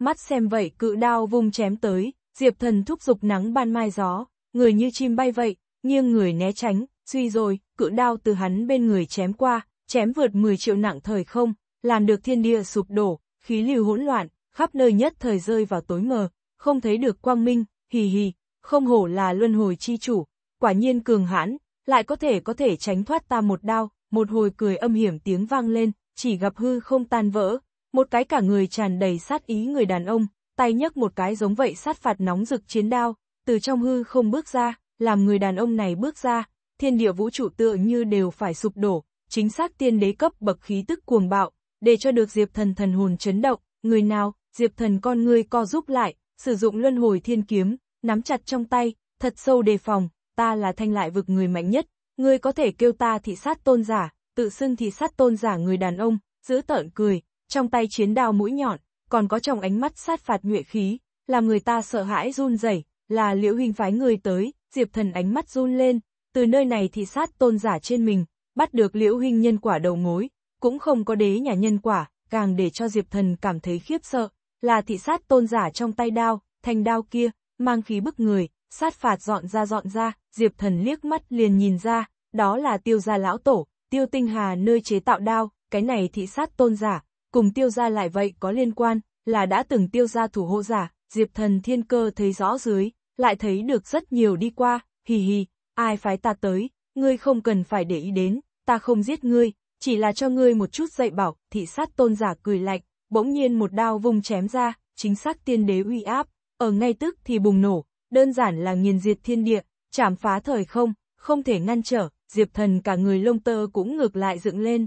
mắt xem vậy cự đao vung chém tới, diệp thần thúc giục nắng ban mai gió, người như chim bay vậy, nghiêng người né tránh, suy rồi, cự đao từ hắn bên người chém qua, chém vượt 10 triệu nặng thời không, làm được thiên địa sụp đổ, khí lưu hỗn loạn, khắp nơi nhất thời rơi vào tối mờ, không thấy được quang minh, hì hì, không hổ là luân hồi chi chủ, quả nhiên cường hãn, lại có thể có thể tránh thoát ta một đao, một hồi cười âm hiểm tiếng vang lên, chỉ gặp hư không tan vỡ, một cái cả người tràn đầy sát ý người đàn ông, tay nhấc một cái giống vậy sát phạt nóng rực chiến đao, từ trong hư không bước ra, làm người đàn ông này bước ra, thiên địa vũ trụ tựa như đều phải sụp đổ, chính xác tiên đế cấp bậc khí tức cuồng bạo, để cho được Diệp Thần thần hồn chấn động, người nào, Diệp Thần con ngươi co giúp lại, sử dụng luân hồi thiên kiếm, nắm chặt trong tay, thật sâu đề phòng, ta là thanh lại vực người mạnh nhất, ngươi có thể kêu ta thị sát tôn giả, tự xưng thị sát tôn giả người đàn ông, giữ tợn cười, trong tay chiến đao mũi nhọn, còn có trong ánh mắt sát phạt nhuệ khí, làm người ta sợ hãi run rẩy là liễu huynh phái người tới, diệp thần ánh mắt run lên, từ nơi này thị sát tôn giả trên mình, bắt được liễu huynh nhân quả đầu mối, cũng không có đế nhà nhân quả, càng để cho diệp thần cảm thấy khiếp sợ, là thị sát tôn giả trong tay đao, thanh đao kia, mang khí bức người, sát phạt dọn ra dọn ra, diệp thần liếc mắt liền nhìn ra, đó là tiêu gia lão tổ, tiêu tinh hà nơi chế tạo đao, cái này thị sát tôn giả, cùng tiêu gia lại vậy có liên quan, là đã từng tiêu gia thủ hộ giả, diệp thần thiên cơ thấy rõ dưới, lại thấy được rất nhiều đi qua, hì hì, ai phái ta tới, ngươi không cần phải để ý đến, ta không giết ngươi, chỉ là cho ngươi một chút dạy bảo, thị sát tôn giả cười lạnh, bỗng nhiên một đao vùng chém ra, chính xác tiên đế uy áp, ở ngay tức thì bùng nổ, đơn giản là nghiền diệt thiên địa, chảm phá thời không, không thể ngăn trở, diệp thần cả người lông tơ cũng ngược lại dựng lên.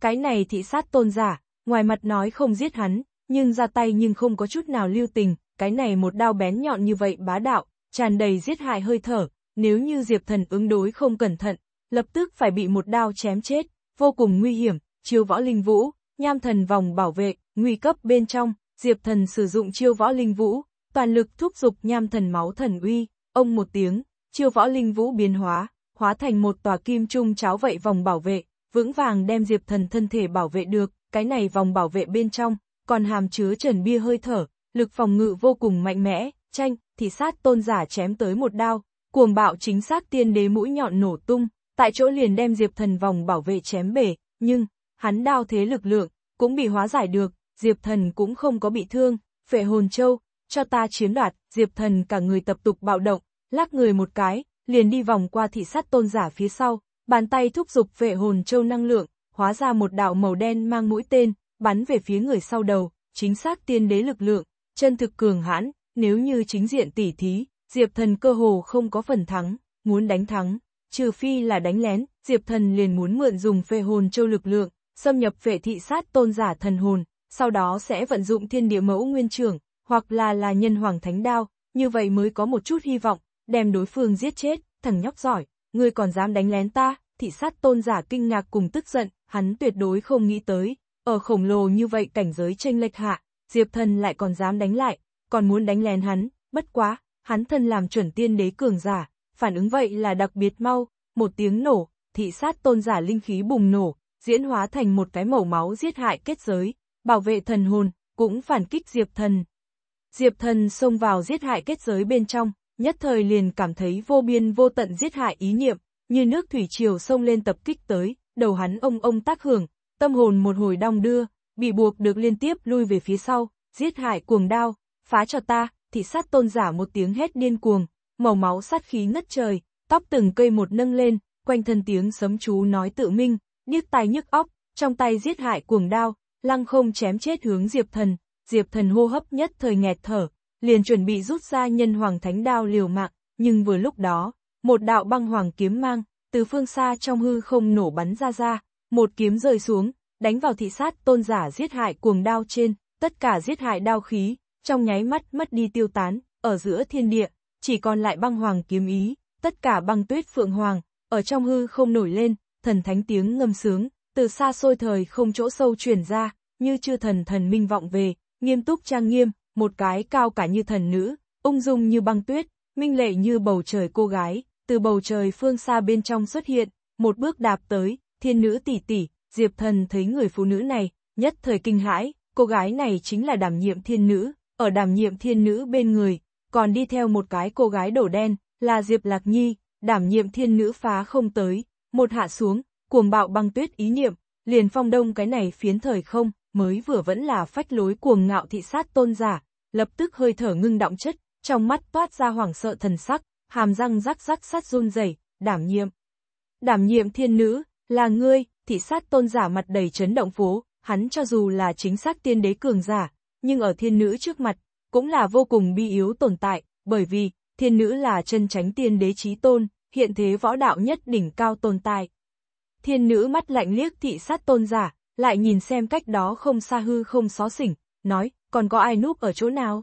Cái này thị sát tôn giả, ngoài mặt nói không giết hắn, nhưng ra tay nhưng không có chút nào lưu tình, cái này một đao bén nhọn như vậy bá đạo, tràn đầy giết hại hơi thở, nếu như Diệp Thần ứng đối không cẩn thận, lập tức phải bị một đao chém chết, vô cùng nguy hiểm, chiêu võ linh vũ, nham thần vòng bảo vệ, nguy cấp bên trong, Diệp Thần sử dụng chiêu võ linh vũ, toàn lực thúc giục nham thần máu thần uy, ông một tiếng, chiêu võ linh vũ biến hóa, hóa thành một tòa kim trung cháo vậy vòng bảo vệ, vững vàng đem Diệp Thần thân thể bảo vệ được, cái này vòng bảo vệ bên trong, còn hàm chứa trần bia hơi thở, lực phòng ngự vô cùng mạnh mẽ, tranh, thì sát tôn giả chém tới một đao, cuồng bạo chính xác tiên đế mũi nhọn nổ tung, tại chỗ liền đem Diệp Thần vòng bảo vệ chém bể, nhưng, hắn đao thế lực lượng, cũng bị hóa giải được, Diệp Thần cũng không có bị thương, phệ hồn châu, cho ta chiếm đoạt, Diệp Thần cả người tập tục bạo động, lắc người một cái, liền đi vòng qua thị sát tôn giả phía sau, bàn tay thúc dục vệ hồn châu năng lượng, hóa ra một đạo màu đen mang mũi tên, bắn về phía người sau đầu, chính xác tiên đế lực lượng, chân thực cường hãn, nếu như chính diện tỉ thí, Diệp Thần cơ hồ không có phần thắng, muốn đánh thắng, trừ phi là đánh lén, Diệp Thần liền muốn mượn dùng phệ hồn châu lực lượng, xâm nhập phệ thị sát tôn giả thần hồn, sau đó sẽ vận dụng thiên địa mẫu nguyên trưởng, hoặc là là nhân hoàng thánh đao, như vậy mới có một chút hy vọng, đem đối phương giết chết, thằng nhóc giỏi, ngươi còn dám đánh lén ta, thị sát tôn giả kinh ngạc cùng tức giận, hắn tuyệt đối không nghĩ tới, ở khổng lồ như vậy cảnh giới tranh lệch hạ, Diệp Thần lại còn dám đánh lại, còn muốn đánh lén hắn, bất quá, hắn thân làm chuẩn tiên đế cường giả, phản ứng vậy là đặc biệt mau, một tiếng nổ, thị sát tôn giả linh khí bùng nổ, diễn hóa thành một cái mẩu máu giết hại kết giới, bảo vệ thần hồn, cũng phản kích Diệp Thần. Diệp Thần xông vào giết hại kết giới bên trong, nhất thời liền cảm thấy vô biên vô tận giết hại ý niệm, như nước thủy triều sông lên tập kích tới, đầu hắn ông ông tác hưởng, tâm hồn một hồi đong đưa, bị buộc được liên tiếp lui về phía sau, giết hại cuồng đao, phá cho ta, thị sát tôn giả một tiếng hét điên cuồng, màu máu sát khí ngất trời, tóc từng cây một nâng lên, quanh thân tiếng sấm chú nói tự minh, điếc tai nhức óc, trong tay giết hại cuồng đao, lăng không chém chết hướng Diệp Thần, Diệp Thần hô hấp nhất thời nghẹt thở, liền chuẩn bị rút ra nhân hoàng thánh đao liều mạng, nhưng vừa lúc đó, một đạo băng hoàng kiếm mang, từ phương xa trong hư không nổ bắn ra ra, một kiếm rơi xuống, đánh vào thị sát tôn giả giết hại cuồng đao trên, tất cả giết hại đao khí, trong nháy mắt mất đi tiêu tán, ở giữa thiên địa, chỉ còn lại băng hoàng kiếm ý, tất cả băng tuyết phượng hoàng, ở trong hư không nổi lên, thần thánh tiếng ngâm sướng, từ xa xôi thời không chỗ sâu truyền ra, như chưa thần thần minh vọng về, nghiêm túc trang nghiêm, một cái cao cả như thần nữ, ung dung như băng tuyết, minh lệ như bầu trời cô gái, từ bầu trời phương xa bên trong xuất hiện, một bước đạp tới, thiên nữ tỷ tỷ, Diệp Thần thấy người phụ nữ này, nhất thời kinh hãi, cô gái này chính là đảm nhiệm thiên nữ, ở đảm nhiệm thiên nữ bên người, còn đi theo một cái cô gái đổ đen, là Diệp Lạc Nhi, đảm nhiệm thiên nữ phá không tới, một hạ xuống, cuồng bạo băng tuyết ý niệm, liền phong đông cái này phiến thời không, mới vừa vẫn là phách lối cuồng ngạo thị sát tôn giả, lập tức hơi thở ngưng động chất, trong mắt toát ra hoảng sợ thần sắc, hàm răng rắc rắc sát run rẩy, đảm nhiệm. Đảm nhiệm thiên nữ, là ngươi, thị sát tôn giả mặt đầy chấn động phố, hắn cho dù là chính xác tiên đế cường giả, nhưng ở thiên nữ trước mặt, cũng là vô cùng bi yếu tồn tại, bởi vì, thiên nữ là chân tránh tiên đế trí tôn, hiện thế võ đạo nhất đỉnh cao tồn tại. Thiên nữ mắt lạnh liếc thị sát tôn giả, lại nhìn xem cách đó không xa hư không xó xỉnh, nói, còn có ai núp ở chỗ nào?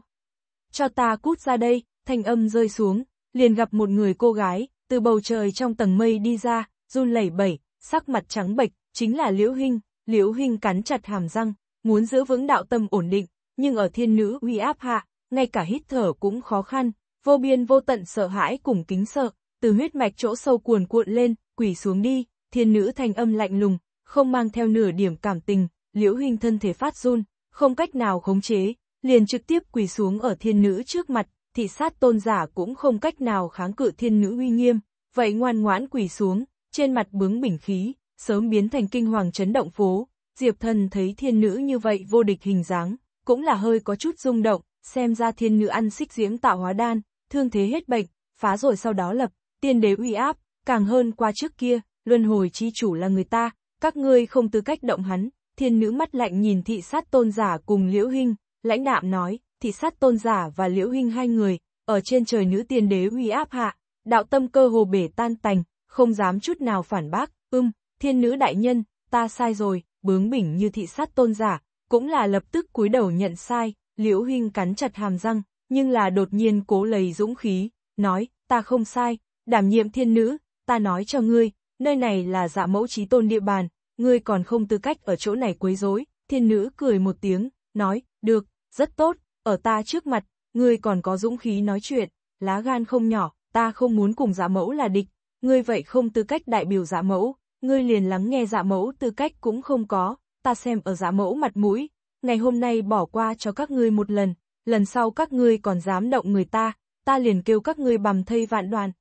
Cho ta cút ra đây, thanh âm rơi xuống, liền gặp một người cô gái, từ bầu trời trong tầng mây đi ra, run lẩy bẩy, sắc mặt trắng bệch, chính là Liễu Hinh, Liễu Hinh cắn chặt hàm răng, muốn giữ vững đạo tâm ổn định, nhưng ở thiên nữ uy áp hạ, ngay cả hít thở cũng khó khăn, vô biên vô tận sợ hãi cùng kính sợ, từ huyết mạch chỗ sâu cuồn cuộn lên, quỳ xuống đi, thiên nữ thanh âm lạnh lùng, không mang theo nửa điểm cảm tình, Liễu Hinh thân thể phát run, không cách nào khống chế, liền trực tiếp quỳ xuống ở thiên nữ trước mặt, thì sát tôn giả cũng không cách nào kháng cự thiên nữ uy nghiêm, vậy ngoan ngoãn quỳ xuống, trên mặt bướng bỉnh khí, sớm biến thành kinh hoàng chấn động phố. Diệp thần thấy thiên nữ như vậy vô địch hình dáng, cũng là hơi có chút rung động, xem ra thiên nữ ăn xích diễm tạo hóa đan, thương thế hết bệnh, phá rồi sau đó lập, tiên đế uy áp, càng hơn qua trước kia, luân hồi chi chủ là người ta, các ngươi không tư cách động hắn, thiên nữ mắt lạnh nhìn thị sát tôn giả cùng liễu hình, lãnh đạm nói, thì sát tôn giả và liễu huynh hai người, ở trên trời nữ tiên đế uy áp hạ, đạo tâm cơ hồ bể tan tành, không dám chút nào phản bác, ưm, um, thiên nữ đại nhân, ta sai rồi, bướng bỉnh như thị sát tôn giả, cũng là lập tức cúi đầu nhận sai, liễu huynh cắn chặt hàm răng, nhưng là đột nhiên cố lấy dũng khí, nói, ta không sai, đảm nhiệm thiên nữ, ta nói cho ngươi, nơi này là dạ mẫu trí tôn địa bàn, ngươi còn không tư cách ở chỗ này quấy rối. thiên nữ cười một tiếng, nói, được, rất tốt, ở ta trước mặt, ngươi còn có dũng khí nói chuyện, lá gan không nhỏ, ta không muốn cùng giả mẫu là địch, ngươi vậy không tư cách đại biểu giả mẫu, ngươi liền lắng nghe giả mẫu tư cách cũng không có, ta xem ở giả mẫu mặt mũi, ngày hôm nay bỏ qua cho các ngươi một lần, lần sau các ngươi còn dám động người ta, ta liền kêu các ngươi bằm thây vạn đoàn.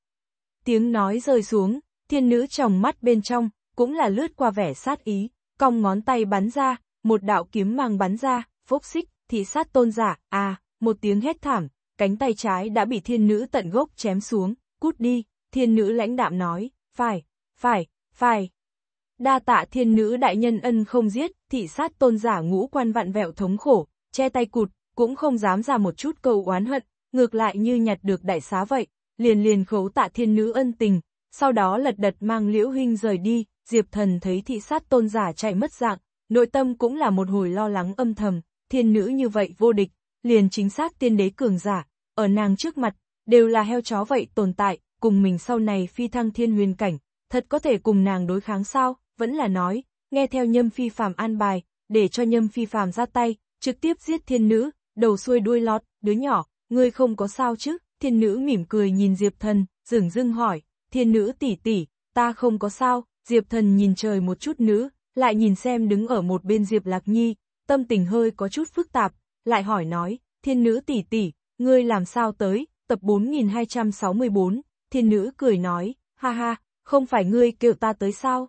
Tiếng nói rơi xuống, thiên nữ tròng mắt bên trong, cũng là lướt qua vẻ sát ý, cong ngón tay bắn ra, một đạo kiếm mang bắn ra, phốc xích, thị sát tôn giả, a à, một tiếng hét thảm, cánh tay trái đã bị thiên nữ tận gốc chém xuống, cút đi, thiên nữ lãnh đạm nói, phải, phải, phải. Đa tạ thiên nữ đại nhân ân không giết, thị sát tôn giả ngũ quan vặn vẹo thống khổ, che tay cụt, cũng không dám ra một chút câu oán hận, ngược lại như nhặt được đại xá vậy, liền liền khấu tạ thiên nữ ân tình, sau đó lật đật mang liễu huynh rời đi, diệp thần thấy thị sát tôn giả chạy mất dạng, nội tâm cũng là một hồi lo lắng âm thầm, thiên nữ như vậy vô địch, liền chính xác tiên đế cường giả, ở nàng trước mặt, đều là heo chó vậy tồn tại, cùng mình sau này phi thăng thiên huyền cảnh, thật có thể cùng nàng đối kháng sao, vẫn là nói, nghe theo nhâm phi phàm an bài, để cho nhâm phi phàm ra tay, trực tiếp giết thiên nữ, đầu xuôi đuôi lót đứa nhỏ, ngươi không có sao chứ, thiên nữ mỉm cười nhìn Diệp thần, dửng dưng hỏi, thiên nữ tỷ tỷ, ta không có sao, Diệp thần nhìn trời một chút nữ, lại nhìn xem đứng ở một bên Diệp lạc nhi, tâm tình hơi có chút phức tạp, lại hỏi nói, thiên nữ tỷ tỷ, ngươi làm sao tới, tập 4264, thiên nữ cười nói, ha ha, không phải ngươi kêu ta tới sao?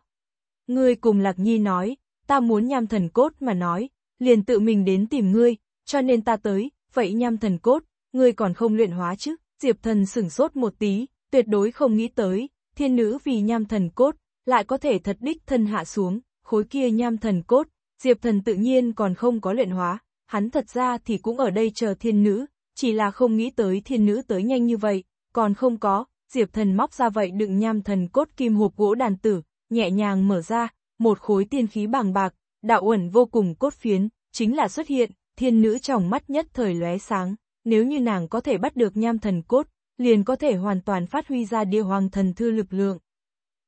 Ngươi cùng Lạc Nhi nói, ta muốn nham thần cốt mà nói, liền tự mình đến tìm ngươi, cho nên ta tới, vậy nham thần cốt, ngươi còn không luyện hóa chứ? Diệp thần sửng sốt một tí, tuyệt đối không nghĩ tới, thiên nữ vì nham thần cốt, lại có thể thật đích thân hạ xuống, khối kia nham thần cốt, Diệp thần tự nhiên còn không có luyện hóa, hắn thật ra thì cũng ở đây chờ thiên nữ, chỉ là không nghĩ tới thiên nữ tới nhanh như vậy, còn không có, diệp thần móc ra vậy đựng nham thần cốt kim hộp gỗ đàn tử, nhẹ nhàng mở ra, một khối tiên khí bàng bạc, đạo uẩn vô cùng cốt phiến, chính là xuất hiện, thiên nữ trong mắt nhất thời lóe sáng, nếu như nàng có thể bắt được nham thần cốt, liền có thể hoàn toàn phát huy ra địa hoàng thần thư lực lượng.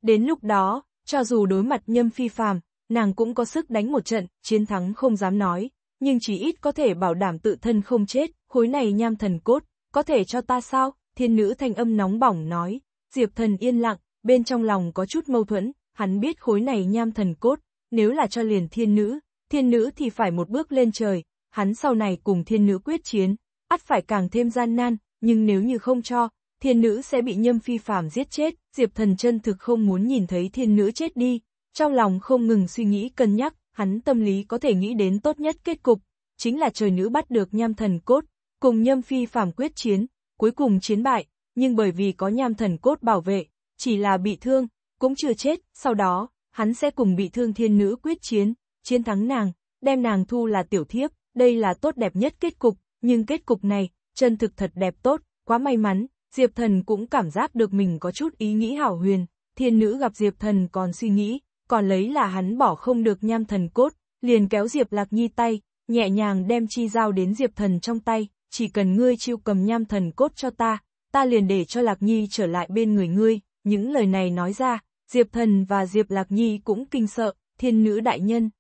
Đến lúc đó, cho dù đối mặt nhâm phi phàm, nàng cũng có sức đánh một trận, chiến thắng không dám nói, nhưng chỉ ít có thể bảo đảm tự thân không chết, khối này nham thần cốt, có thể cho ta sao, thiên nữ thanh âm nóng bỏng nói, diệp thần yên lặng, bên trong lòng có chút mâu thuẫn, hắn biết khối này nham thần cốt, nếu là cho liền thiên nữ, thiên nữ thì phải một bước lên trời, hắn sau này cùng thiên nữ quyết chiến, ắt phải càng thêm gian nan, nhưng nếu như không cho, thiên nữ sẽ bị nhâm phi phàm giết chết, diệp thần chân thực không muốn nhìn thấy thiên nữ chết đi, trong lòng không ngừng suy nghĩ cân nhắc, hắn tâm lý có thể nghĩ đến tốt nhất kết cục, chính là trời nữ bắt được nham thần cốt, cùng nhâm phi phàm quyết chiến, cuối cùng chiến bại, nhưng bởi vì có nham thần cốt bảo vệ, chỉ là bị thương, cũng chưa chết, sau đó, hắn sẽ cùng bị thương thiên nữ quyết chiến, chiến thắng nàng, đem nàng thu là tiểu thiếp, đây là tốt đẹp nhất kết cục, nhưng kết cục này, chân thực thật đẹp tốt, quá may mắn, Diệp Thần cũng cảm giác được mình có chút ý nghĩ hảo huyền, thiên nữ gặp Diệp Thần còn suy nghĩ, còn lấy là hắn bỏ không được nham thần cốt, liền kéo Diệp Lạc Nhi tay, nhẹ nhàng đem chi dao đến Diệp Thần trong tay, chỉ cần ngươi chịu cầm nham thần cốt cho ta, ta liền để cho Lạc Nhi trở lại bên người ngươi, những lời này nói ra, Diệp Thần và Diệp Lạc Nhi cũng kinh sợ, thiên nữ đại nhân.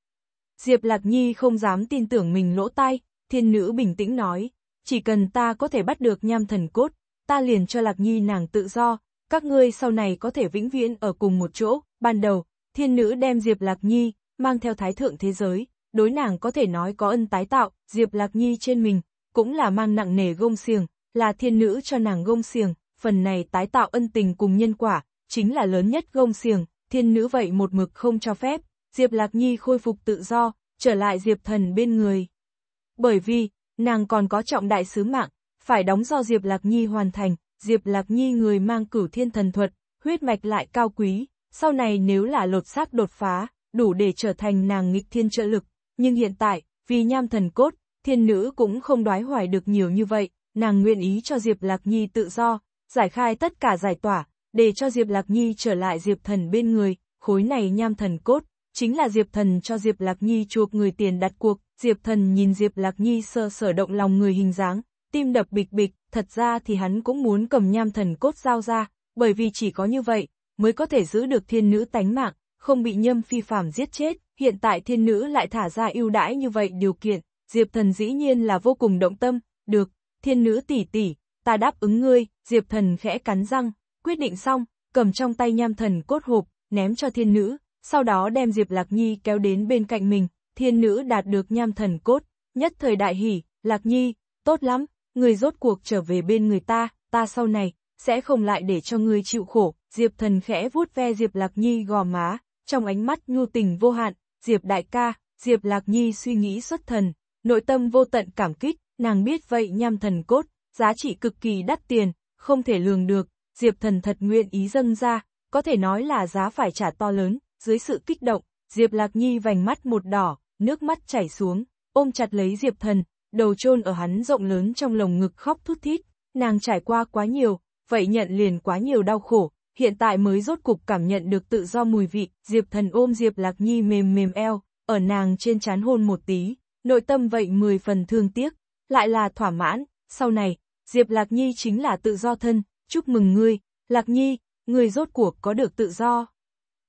Diệp Lạc Nhi không dám tin tưởng mình lỗ tai, thiên nữ bình tĩnh nói, chỉ cần ta có thể bắt được nham thần cốt, ta liền cho Lạc Nhi nàng tự do, các ngươi sau này có thể vĩnh viễn ở cùng một chỗ, ban đầu, thiên nữ đem Diệp Lạc Nhi, mang theo thái thượng thế giới, đối nàng có thể nói có ân tái tạo, Diệp Lạc Nhi trên mình, cũng là mang nặng nề gông xiềng, là thiên nữ cho nàng gông xiềng, phần này tái tạo ân tình cùng nhân quả, chính là lớn nhất gông xiềng, thiên nữ vậy một mực không cho phép, Diệp Lạc Nhi khôi phục tự do, trở lại Diệp Thần bên người. Bởi vì, nàng còn có trọng đại sứ mạng, phải đóng do Diệp Lạc Nhi hoàn thành, Diệp Lạc Nhi người mang cửu thiên thần thuật, huyết mạch lại cao quý, sau này nếu là lột xác đột phá, đủ để trở thành nàng nghịch thiên trợ lực, nhưng hiện tại, vì nham thần cốt, thiên nữ cũng không đoái hoài được nhiều như vậy, nàng nguyện ý cho Diệp Lạc Nhi tự do, giải khai tất cả giải tỏa, để cho Diệp Lạc Nhi trở lại Diệp Thần bên người, khối này nham thần cốt, chính là Diệp Thần cho Diệp Lạc Nhi chuộc người tiền đặt cuộc, Diệp Thần nhìn Diệp Lạc Nhi sơ sở động lòng người hình dáng, tim đập bịch bịch, thật ra thì hắn cũng muốn cầm nham thần cốt giao ra, bởi vì chỉ có như vậy, mới có thể giữ được thiên nữ tánh mạng, không bị nhâm phi phàm giết chết, hiện tại thiên nữ lại thả ra ưu đãi như vậy điều kiện, Diệp Thần dĩ nhiên là vô cùng động tâm, được, thiên nữ tỷ tỷ, ta đáp ứng ngươi, Diệp Thần khẽ cắn răng, quyết định xong, cầm trong tay nham thần cốt hộp, ném cho thiên nữ, sau đó đem Diệp Lạc Nhi kéo đến bên cạnh mình, thiên nữ đạt được nham thần cốt, nhất thời đại hỉ, Lạc Nhi, tốt lắm, người rốt cuộc trở về bên người ta, ta sau này, sẽ không lại để cho ngươi chịu khổ, Diệp thần khẽ vuốt ve Diệp Lạc Nhi gò má, trong ánh mắt nhu tình vô hạn, Diệp đại ca, Diệp Lạc Nhi suy nghĩ xuất thần, nội tâm vô tận cảm kích, nàng biết vậy nham thần cốt, giá trị cực kỳ đắt tiền, không thể lường được, Diệp thần thật nguyện ý dâng ra, có thể nói là giá phải trả to lớn, dưới sự kích động, Diệp Lạc Nhi vành mắt một đỏ, nước mắt chảy xuống, ôm chặt lấy Diệp thần, đầu chôn ở hắn rộng lớn trong lồng ngực khóc thút thít, nàng trải qua quá nhiều, vậy nhận liền quá nhiều đau khổ, hiện tại mới rốt cục cảm nhận được tự do mùi vị, Diệp Thần ôm Diệp Lạc Nhi mềm mềm eo, ở nàng trên chán hôn một tí, nội tâm vậy mười phần thương tiếc, lại là thỏa mãn, sau này, Diệp Lạc Nhi chính là tự do thân, chúc mừng ngươi, Lạc Nhi, ngươi rốt cuộc có được tự do.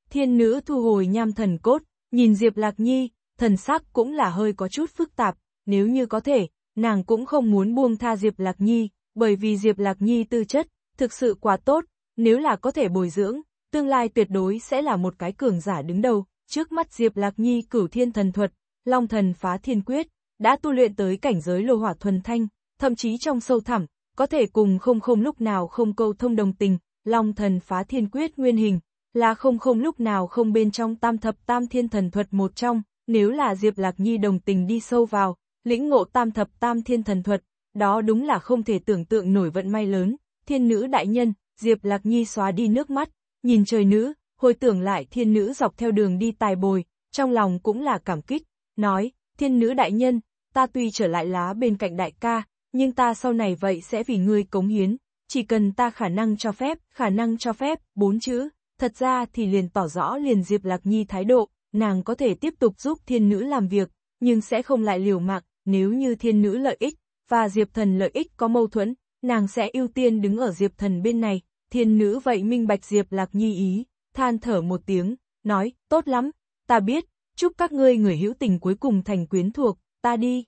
Thiên nữ thu hồi nham thần cốt, nhìn Diệp Lạc Nhi, thần sắc cũng là hơi có chút phức tạp, nếu như có thể, nàng cũng không muốn buông tha Diệp Lạc Nhi, bởi vì Diệp Lạc Nhi tư chất, thực sự quá tốt, nếu là có thể bồi dưỡng, tương lai tuyệt đối sẽ là một cái cường giả đứng đầu. Trước mắt Diệp Lạc Nhi cửu thiên thần thuật, long thần phá thiên quyết, đã tu luyện tới cảnh giới lô hỏa thuần thanh, thậm chí trong sâu thẳm, có thể cùng không không lúc nào không câu thông đồng tình, long thần phá thiên quyết nguyên hình, là không không lúc nào không bên trong tam thập tam thiên thần thuật một trong, nếu là Diệp Lạc Nhi đồng tình đi sâu vào, lĩnh ngộ tam thập tam thiên thần thuật, đó đúng là không thể tưởng tượng nổi vận may lớn, thiên nữ đại nhân, Diệp Lạc Nhi xóa đi nước mắt, nhìn trời nữ, hồi tưởng lại thiên nữ dọc theo đường đi tài bồi, trong lòng cũng là cảm kích, nói, thiên nữ đại nhân, ta tuy trở lại lá bên cạnh đại ca, nhưng ta sau này vậy sẽ vì ngươi cống hiến, chỉ cần ta khả năng cho phép, khả năng cho phép, bốn chữ, thật ra thì liền tỏ rõ liền Diệp Lạc Nhi thái độ, nàng có thể tiếp tục giúp thiên nữ làm việc, nhưng sẽ không lại liều mạng, nếu như thiên nữ lợi ích, và Diệp Thần lợi ích có mâu thuẫn, nàng sẽ ưu tiên đứng ở Diệp Thần bên này, thiên nữ vậy minh bạch Diệp Lạc Nhi ý, than thở một tiếng, nói, tốt lắm, ta biết, chúc các ngươi người hữu tình cuối cùng thành quyến thuộc, ta đi.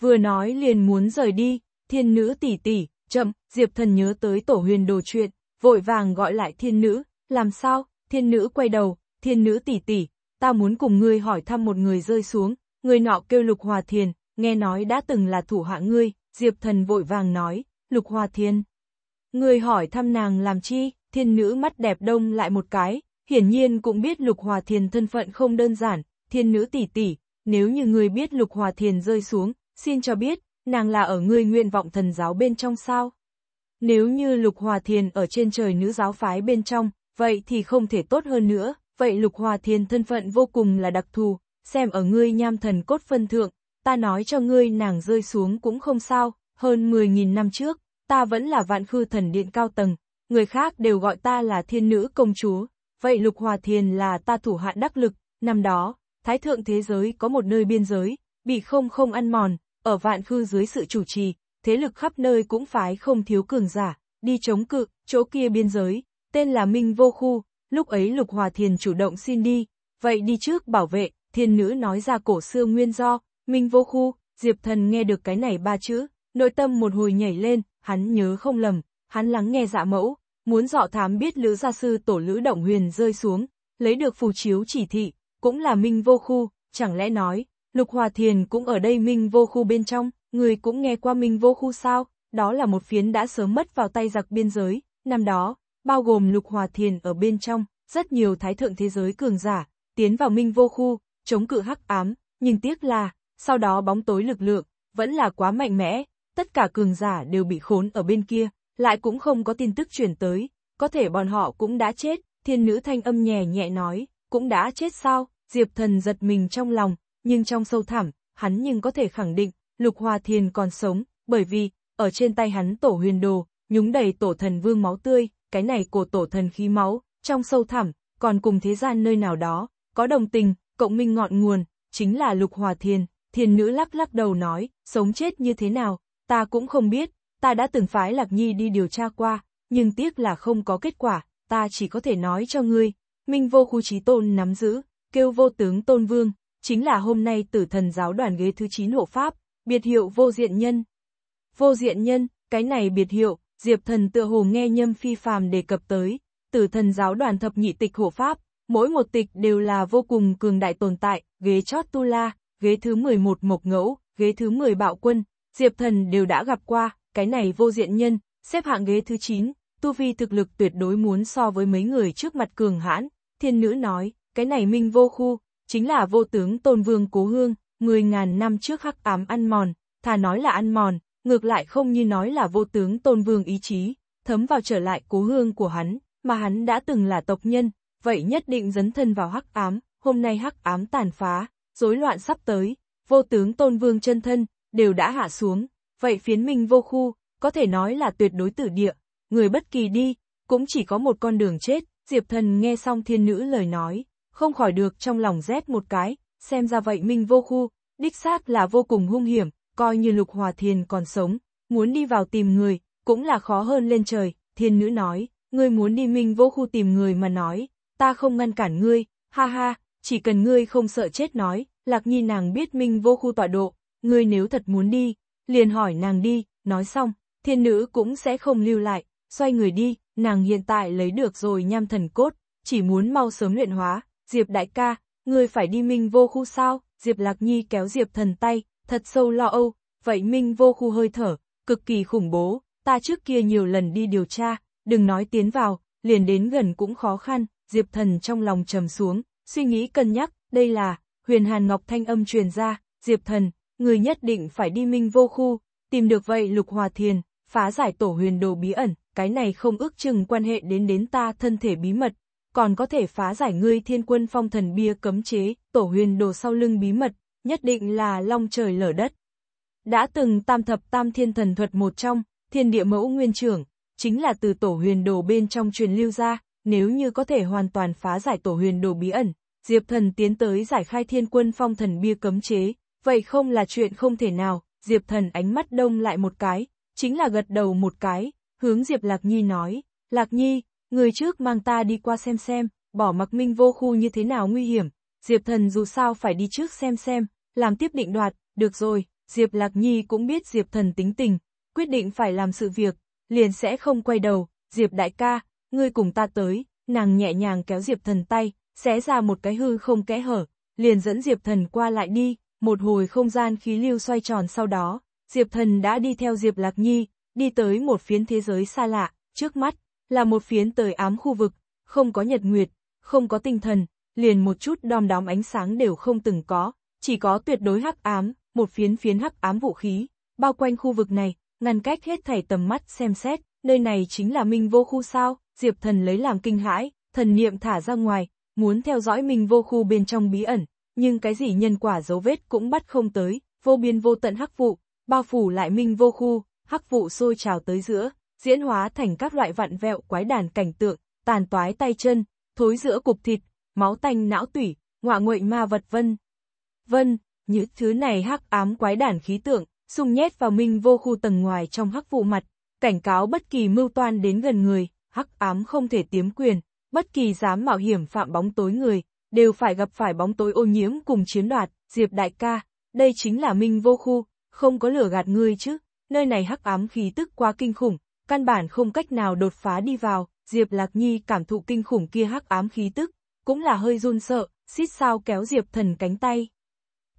Vừa nói liền muốn rời đi, thiên nữ tỷ tỷ, chậm, Diệp thần nhớ tới tổ huyền đồ chuyện, vội vàng gọi lại thiên nữ, làm sao, thiên nữ quay đầu, thiên nữ tỷ tỷ, ta muốn cùng ngươi hỏi thăm một người rơi xuống, người nọ kêu lục hòa thiền, nghe nói đã từng là thủ hạ ngươi, Diệp thần vội vàng nói, lục hòa thiền. Người hỏi thăm nàng làm chi, thiên nữ mắt đẹp đông lại một cái, hiển nhiên cũng biết lục hòa thiền thân phận không đơn giản, thiên nữ tỷ tỷ, nếu như người biết lục hòa thiền rơi xuống, xin cho biết, nàng là ở người nguyện vọng thần giáo bên trong sao? Nếu như lục hòa thiền ở trên trời nữ giáo phái bên trong, vậy thì không thể tốt hơn nữa, vậy lục hòa thiền thân phận vô cùng là đặc thù, xem ở ngươi nham thần cốt phân thượng, ta nói cho ngươi nàng rơi xuống cũng không sao, hơn 10.000 năm trước, ta vẫn là vạn khư thần điện cao tầng, người khác đều gọi ta là thiên nữ công chúa, vậy lục hòa thiền là ta thủ hạ đắc lực, năm đó, thái thượng thế giới có một nơi biên giới, bị không không ăn mòn, ở vạn khư dưới sự chủ trì, thế lực khắp nơi cũng phái không thiếu cường giả, đi chống cự, chỗ kia biên giới, tên là Minh Vô Khu, lúc ấy Lục Hòa Thiền chủ động xin đi, vậy đi trước bảo vệ, thiên nữ nói ra cổ xưa nguyên do, Minh Vô Khu, Diệp Thần nghe được cái này ba chữ, nội tâm một hồi nhảy lên, hắn nhớ không lầm, hắn lắng nghe dạ mẫu, muốn dọ thám biết lữ gia sư tổ lữ động huyền rơi xuống, lấy được phù chiếu chỉ thị, cũng là minh vô khu, chẳng lẽ nói, lục hòa thiền cũng ở đây minh vô khu bên trong, người cũng nghe qua minh vô khu sao, đó là một phiến đã sớm mất vào tay giặc biên giới, năm đó, bao gồm lục hòa thiền ở bên trong, rất nhiều thái thượng thế giới cường giả, tiến vào minh vô khu, chống cự hắc ám, nhưng tiếc là, sau đó bóng tối lực lượng, vẫn là quá mạnh mẽ, tất cả cường giả đều bị khốn ở bên kia, lại cũng không có tin tức truyền tới, có thể bọn họ cũng đã chết, thiên nữ thanh âm nhẹ nhẹ nói, cũng đã chết sao, Diệp thần giật mình trong lòng, nhưng trong sâu thẳm, hắn nhưng có thể khẳng định, lục hòa thiên còn sống, bởi vì, ở trên tay hắn tổ huyền đồ, nhúng đầy tổ thần vương máu tươi, cái này của tổ thần khí máu, trong sâu thẳm, còn cùng thế gian nơi nào đó, có đồng tình, cộng minh ngọn nguồn, chính là lục hòa thiên, thiên nữ lắc lắc đầu nói, sống chết như thế nào, Ta cũng không biết, ta đã từng phái Lạc Nhi đi điều tra qua, nhưng tiếc là không có kết quả, ta chỉ có thể nói cho ngươi, Minh vô khu trí tôn nắm giữ, kêu vô tướng tôn vương, chính là hôm nay tử thần giáo đoàn ghế thứ 9 hộ Pháp, biệt hiệu vô diện nhân. Vô diện nhân, cái này biệt hiệu, Diệp thần tựa hồ nghe nhâm phi phàm đề cập tới, tử thần giáo đoàn thập nhị tịch hộ Pháp, mỗi một tịch đều là vô cùng cường đại tồn tại, ghế chót tu la, ghế thứ 11 mộc ngẫu, ghế thứ 10 bạo quân, Diệp Thần đều đã gặp qua, cái này vô diện nhân, xếp hạng ghế thứ 9, tu vi thực lực tuyệt đối muốn so với mấy người trước mặt cường hãn, thiên nữ nói, cái này minh vô khu, chính là vô tướng tôn vương cố hương, người ngàn năm trước hắc ám ăn mòn, thà nói là ăn mòn, ngược lại không như nói là vô tướng tôn vương ý chí, thấm vào trở lại cố hương của hắn, mà hắn đã từng là tộc nhân, vậy nhất định dấn thân vào hắc ám, hôm nay hắc ám tàn phá, rối loạn sắp tới, vô tướng tôn vương chân thân, đều đã hạ xuống, vậy phiến minh vô khu, có thể nói là tuyệt đối tử địa, người bất kỳ đi, cũng chỉ có một con đường chết, Diệp Thần nghe xong thiên nữ lời nói, không khỏi được trong lòng rét một cái, xem ra vậy minh vô khu, đích xác là vô cùng hung hiểm, coi như lục hòa thiền còn sống, muốn đi vào tìm người, cũng là khó hơn lên trời, thiên nữ nói, ngươi muốn đi minh vô khu tìm người mà nói, ta không ngăn cản ngươi, ha ha, chỉ cần ngươi không sợ chết nói, lạc nhi nàng biết minh vô khu tọa độ, ngươi nếu thật muốn đi, liền hỏi nàng đi, nói xong, thiên nữ cũng sẽ không lưu lại, xoay người đi, nàng hiện tại lấy được rồi nham thần cốt, chỉ muốn mau sớm luyện hóa, Diệp đại ca, ngươi phải đi minh vô khu sao, Diệp Lạc Nhi kéo Diệp thần tay, thật sâu lo âu, vậy minh vô khu hơi thở, cực kỳ khủng bố, ta trước kia nhiều lần đi điều tra, đừng nói tiến vào, liền đến gần cũng khó khăn, Diệp thần trong lòng trầm xuống, suy nghĩ cân nhắc, đây là, huyền hàn ngọc thanh âm truyền ra, Diệp thần, người nhất định phải đi minh vô khu, tìm được vậy lục hòa thiền, phá giải tổ huyền đồ bí ẩn, cái này không ước chừng quan hệ đến đến ta thân thể bí mật, còn có thể phá giải ngươi thiên quân phong thần bia cấm chế, tổ huyền đồ sau lưng bí mật, nhất định là long trời lở đất. Đã từng tam thập tam thiên thần thuật một trong, thiên địa mẫu nguyên trưởng, chính là từ tổ huyền đồ bên trong truyền lưu ra, nếu như có thể hoàn toàn phá giải tổ huyền đồ bí ẩn, Diệp thần tiến tới giải khai thiên quân phong thần bia cấm chế, vậy không là chuyện không thể nào, Diệp Thần ánh mắt đông lại một cái, chính là gật đầu một cái, hướng Diệp Lạc Nhi nói, Lạc Nhi, người trước mang ta đi qua xem xem, bỏ mặc minh vô khu như thế nào nguy hiểm, Diệp Thần dù sao phải đi trước xem xem, làm tiếp định đoạt, được rồi, Diệp Lạc Nhi cũng biết Diệp Thần tính tình, quyết định phải làm sự việc, liền sẽ không quay đầu, Diệp đại ca, ngươi cùng ta tới, nàng nhẹ nhàng kéo Diệp Thần tay, xé ra một cái hư không kẽ hở, liền dẫn Diệp Thần qua lại đi, một hồi không gian khí lưu xoay tròn sau đó, Diệp Thần đã đi theo Diệp Lạc Nhi, đi tới một phiến thế giới xa lạ, trước mắt, là một phiến tới ám khu vực, không có nhật nguyệt, không có tinh thần, liền một chút đom đóm ánh sáng đều không từng có, chỉ có tuyệt đối hắc ám, một phiến phiến hắc ám vũ khí, bao quanh khu vực này, ngăn cách hết thảy tầm mắt xem xét, nơi này chính là minh vô khu sao, Diệp Thần lấy làm kinh hãi, thần niệm thả ra ngoài, muốn theo dõi minh vô khu bên trong bí ẩn, nhưng cái gì nhân quả dấu vết cũng bắt không tới, vô biên vô tận hắc vụ, bao phủ lại minh vô khu, hắc vụ sôi trào tới giữa, diễn hóa thành các loại vạn vẹo quái đàn cảnh tượng, tàn toái tay chân, thối giữa cục thịt, máu tanh não tủy, ngọa nguậy ma vật vân. Vân, những thứ này hắc ám quái đàn khí tượng, xung nhét vào minh vô khu tầng ngoài trong hắc vụ mặt, cảnh cáo bất kỳ mưu toan đến gần người, hắc ám không thể tiếm quyền, bất kỳ dám mạo hiểm phạm bóng tối người, đều phải gặp phải bóng tối ô nhiễm cùng chiếm đoạt, Diệp đại ca, đây chính là minh vô khu, không có lửa gạt ngươi chứ, nơi này hắc ám khí tức quá kinh khủng, căn bản không cách nào đột phá đi vào, Diệp Lạc Nhi cảm thụ kinh khủng kia hắc ám khí tức, cũng là hơi run sợ, xít sao kéo Diệp Thần cánh tay.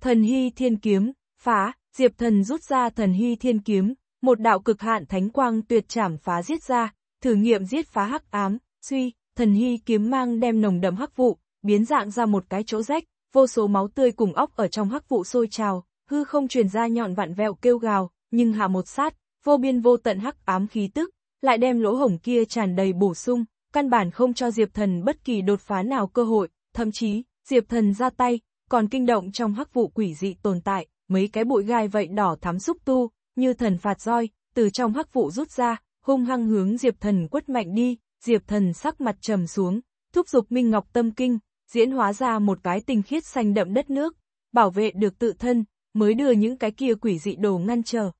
Thần Hy Thiên Kiếm, phá, Diệp Thần rút ra Thần Hy Thiên Kiếm, một đạo cực hạn thánh quang tuyệt trảm phá giết ra, thử nghiệm giết phá hắc ám, suy, Thần Hy kiếm mang đem nồng đậm hắc vụ, biến dạng ra một cái chỗ rách, vô số máu tươi cùng óc ở trong hắc vụ sôi trào, hư không truyền ra nhọn vặn vẹo kêu gào, nhưng hạ một sát, vô biên vô tận hắc ám khí tức, lại đem lỗ hổng kia tràn đầy bổ sung, căn bản không cho Diệp Thần bất kỳ đột phá nào cơ hội, thậm chí, Diệp Thần ra tay, còn kinh động trong hắc vụ quỷ dị tồn tại, mấy cái bụi gai vậy đỏ thắm xúc tu, như thần phạt roi, từ trong hắc vụ rút ra, hung hăng hướng Diệp Thần quất mạnh đi, Diệp Thần sắc mặt trầm xuống, thúc giục Minh Ngọc tâm kinh, diễn hóa ra một cái tinh khiết xanh đậm đất nước, bảo vệ được tự thân, mới đưa những cái kia quỷ dị đồ ngăn trở,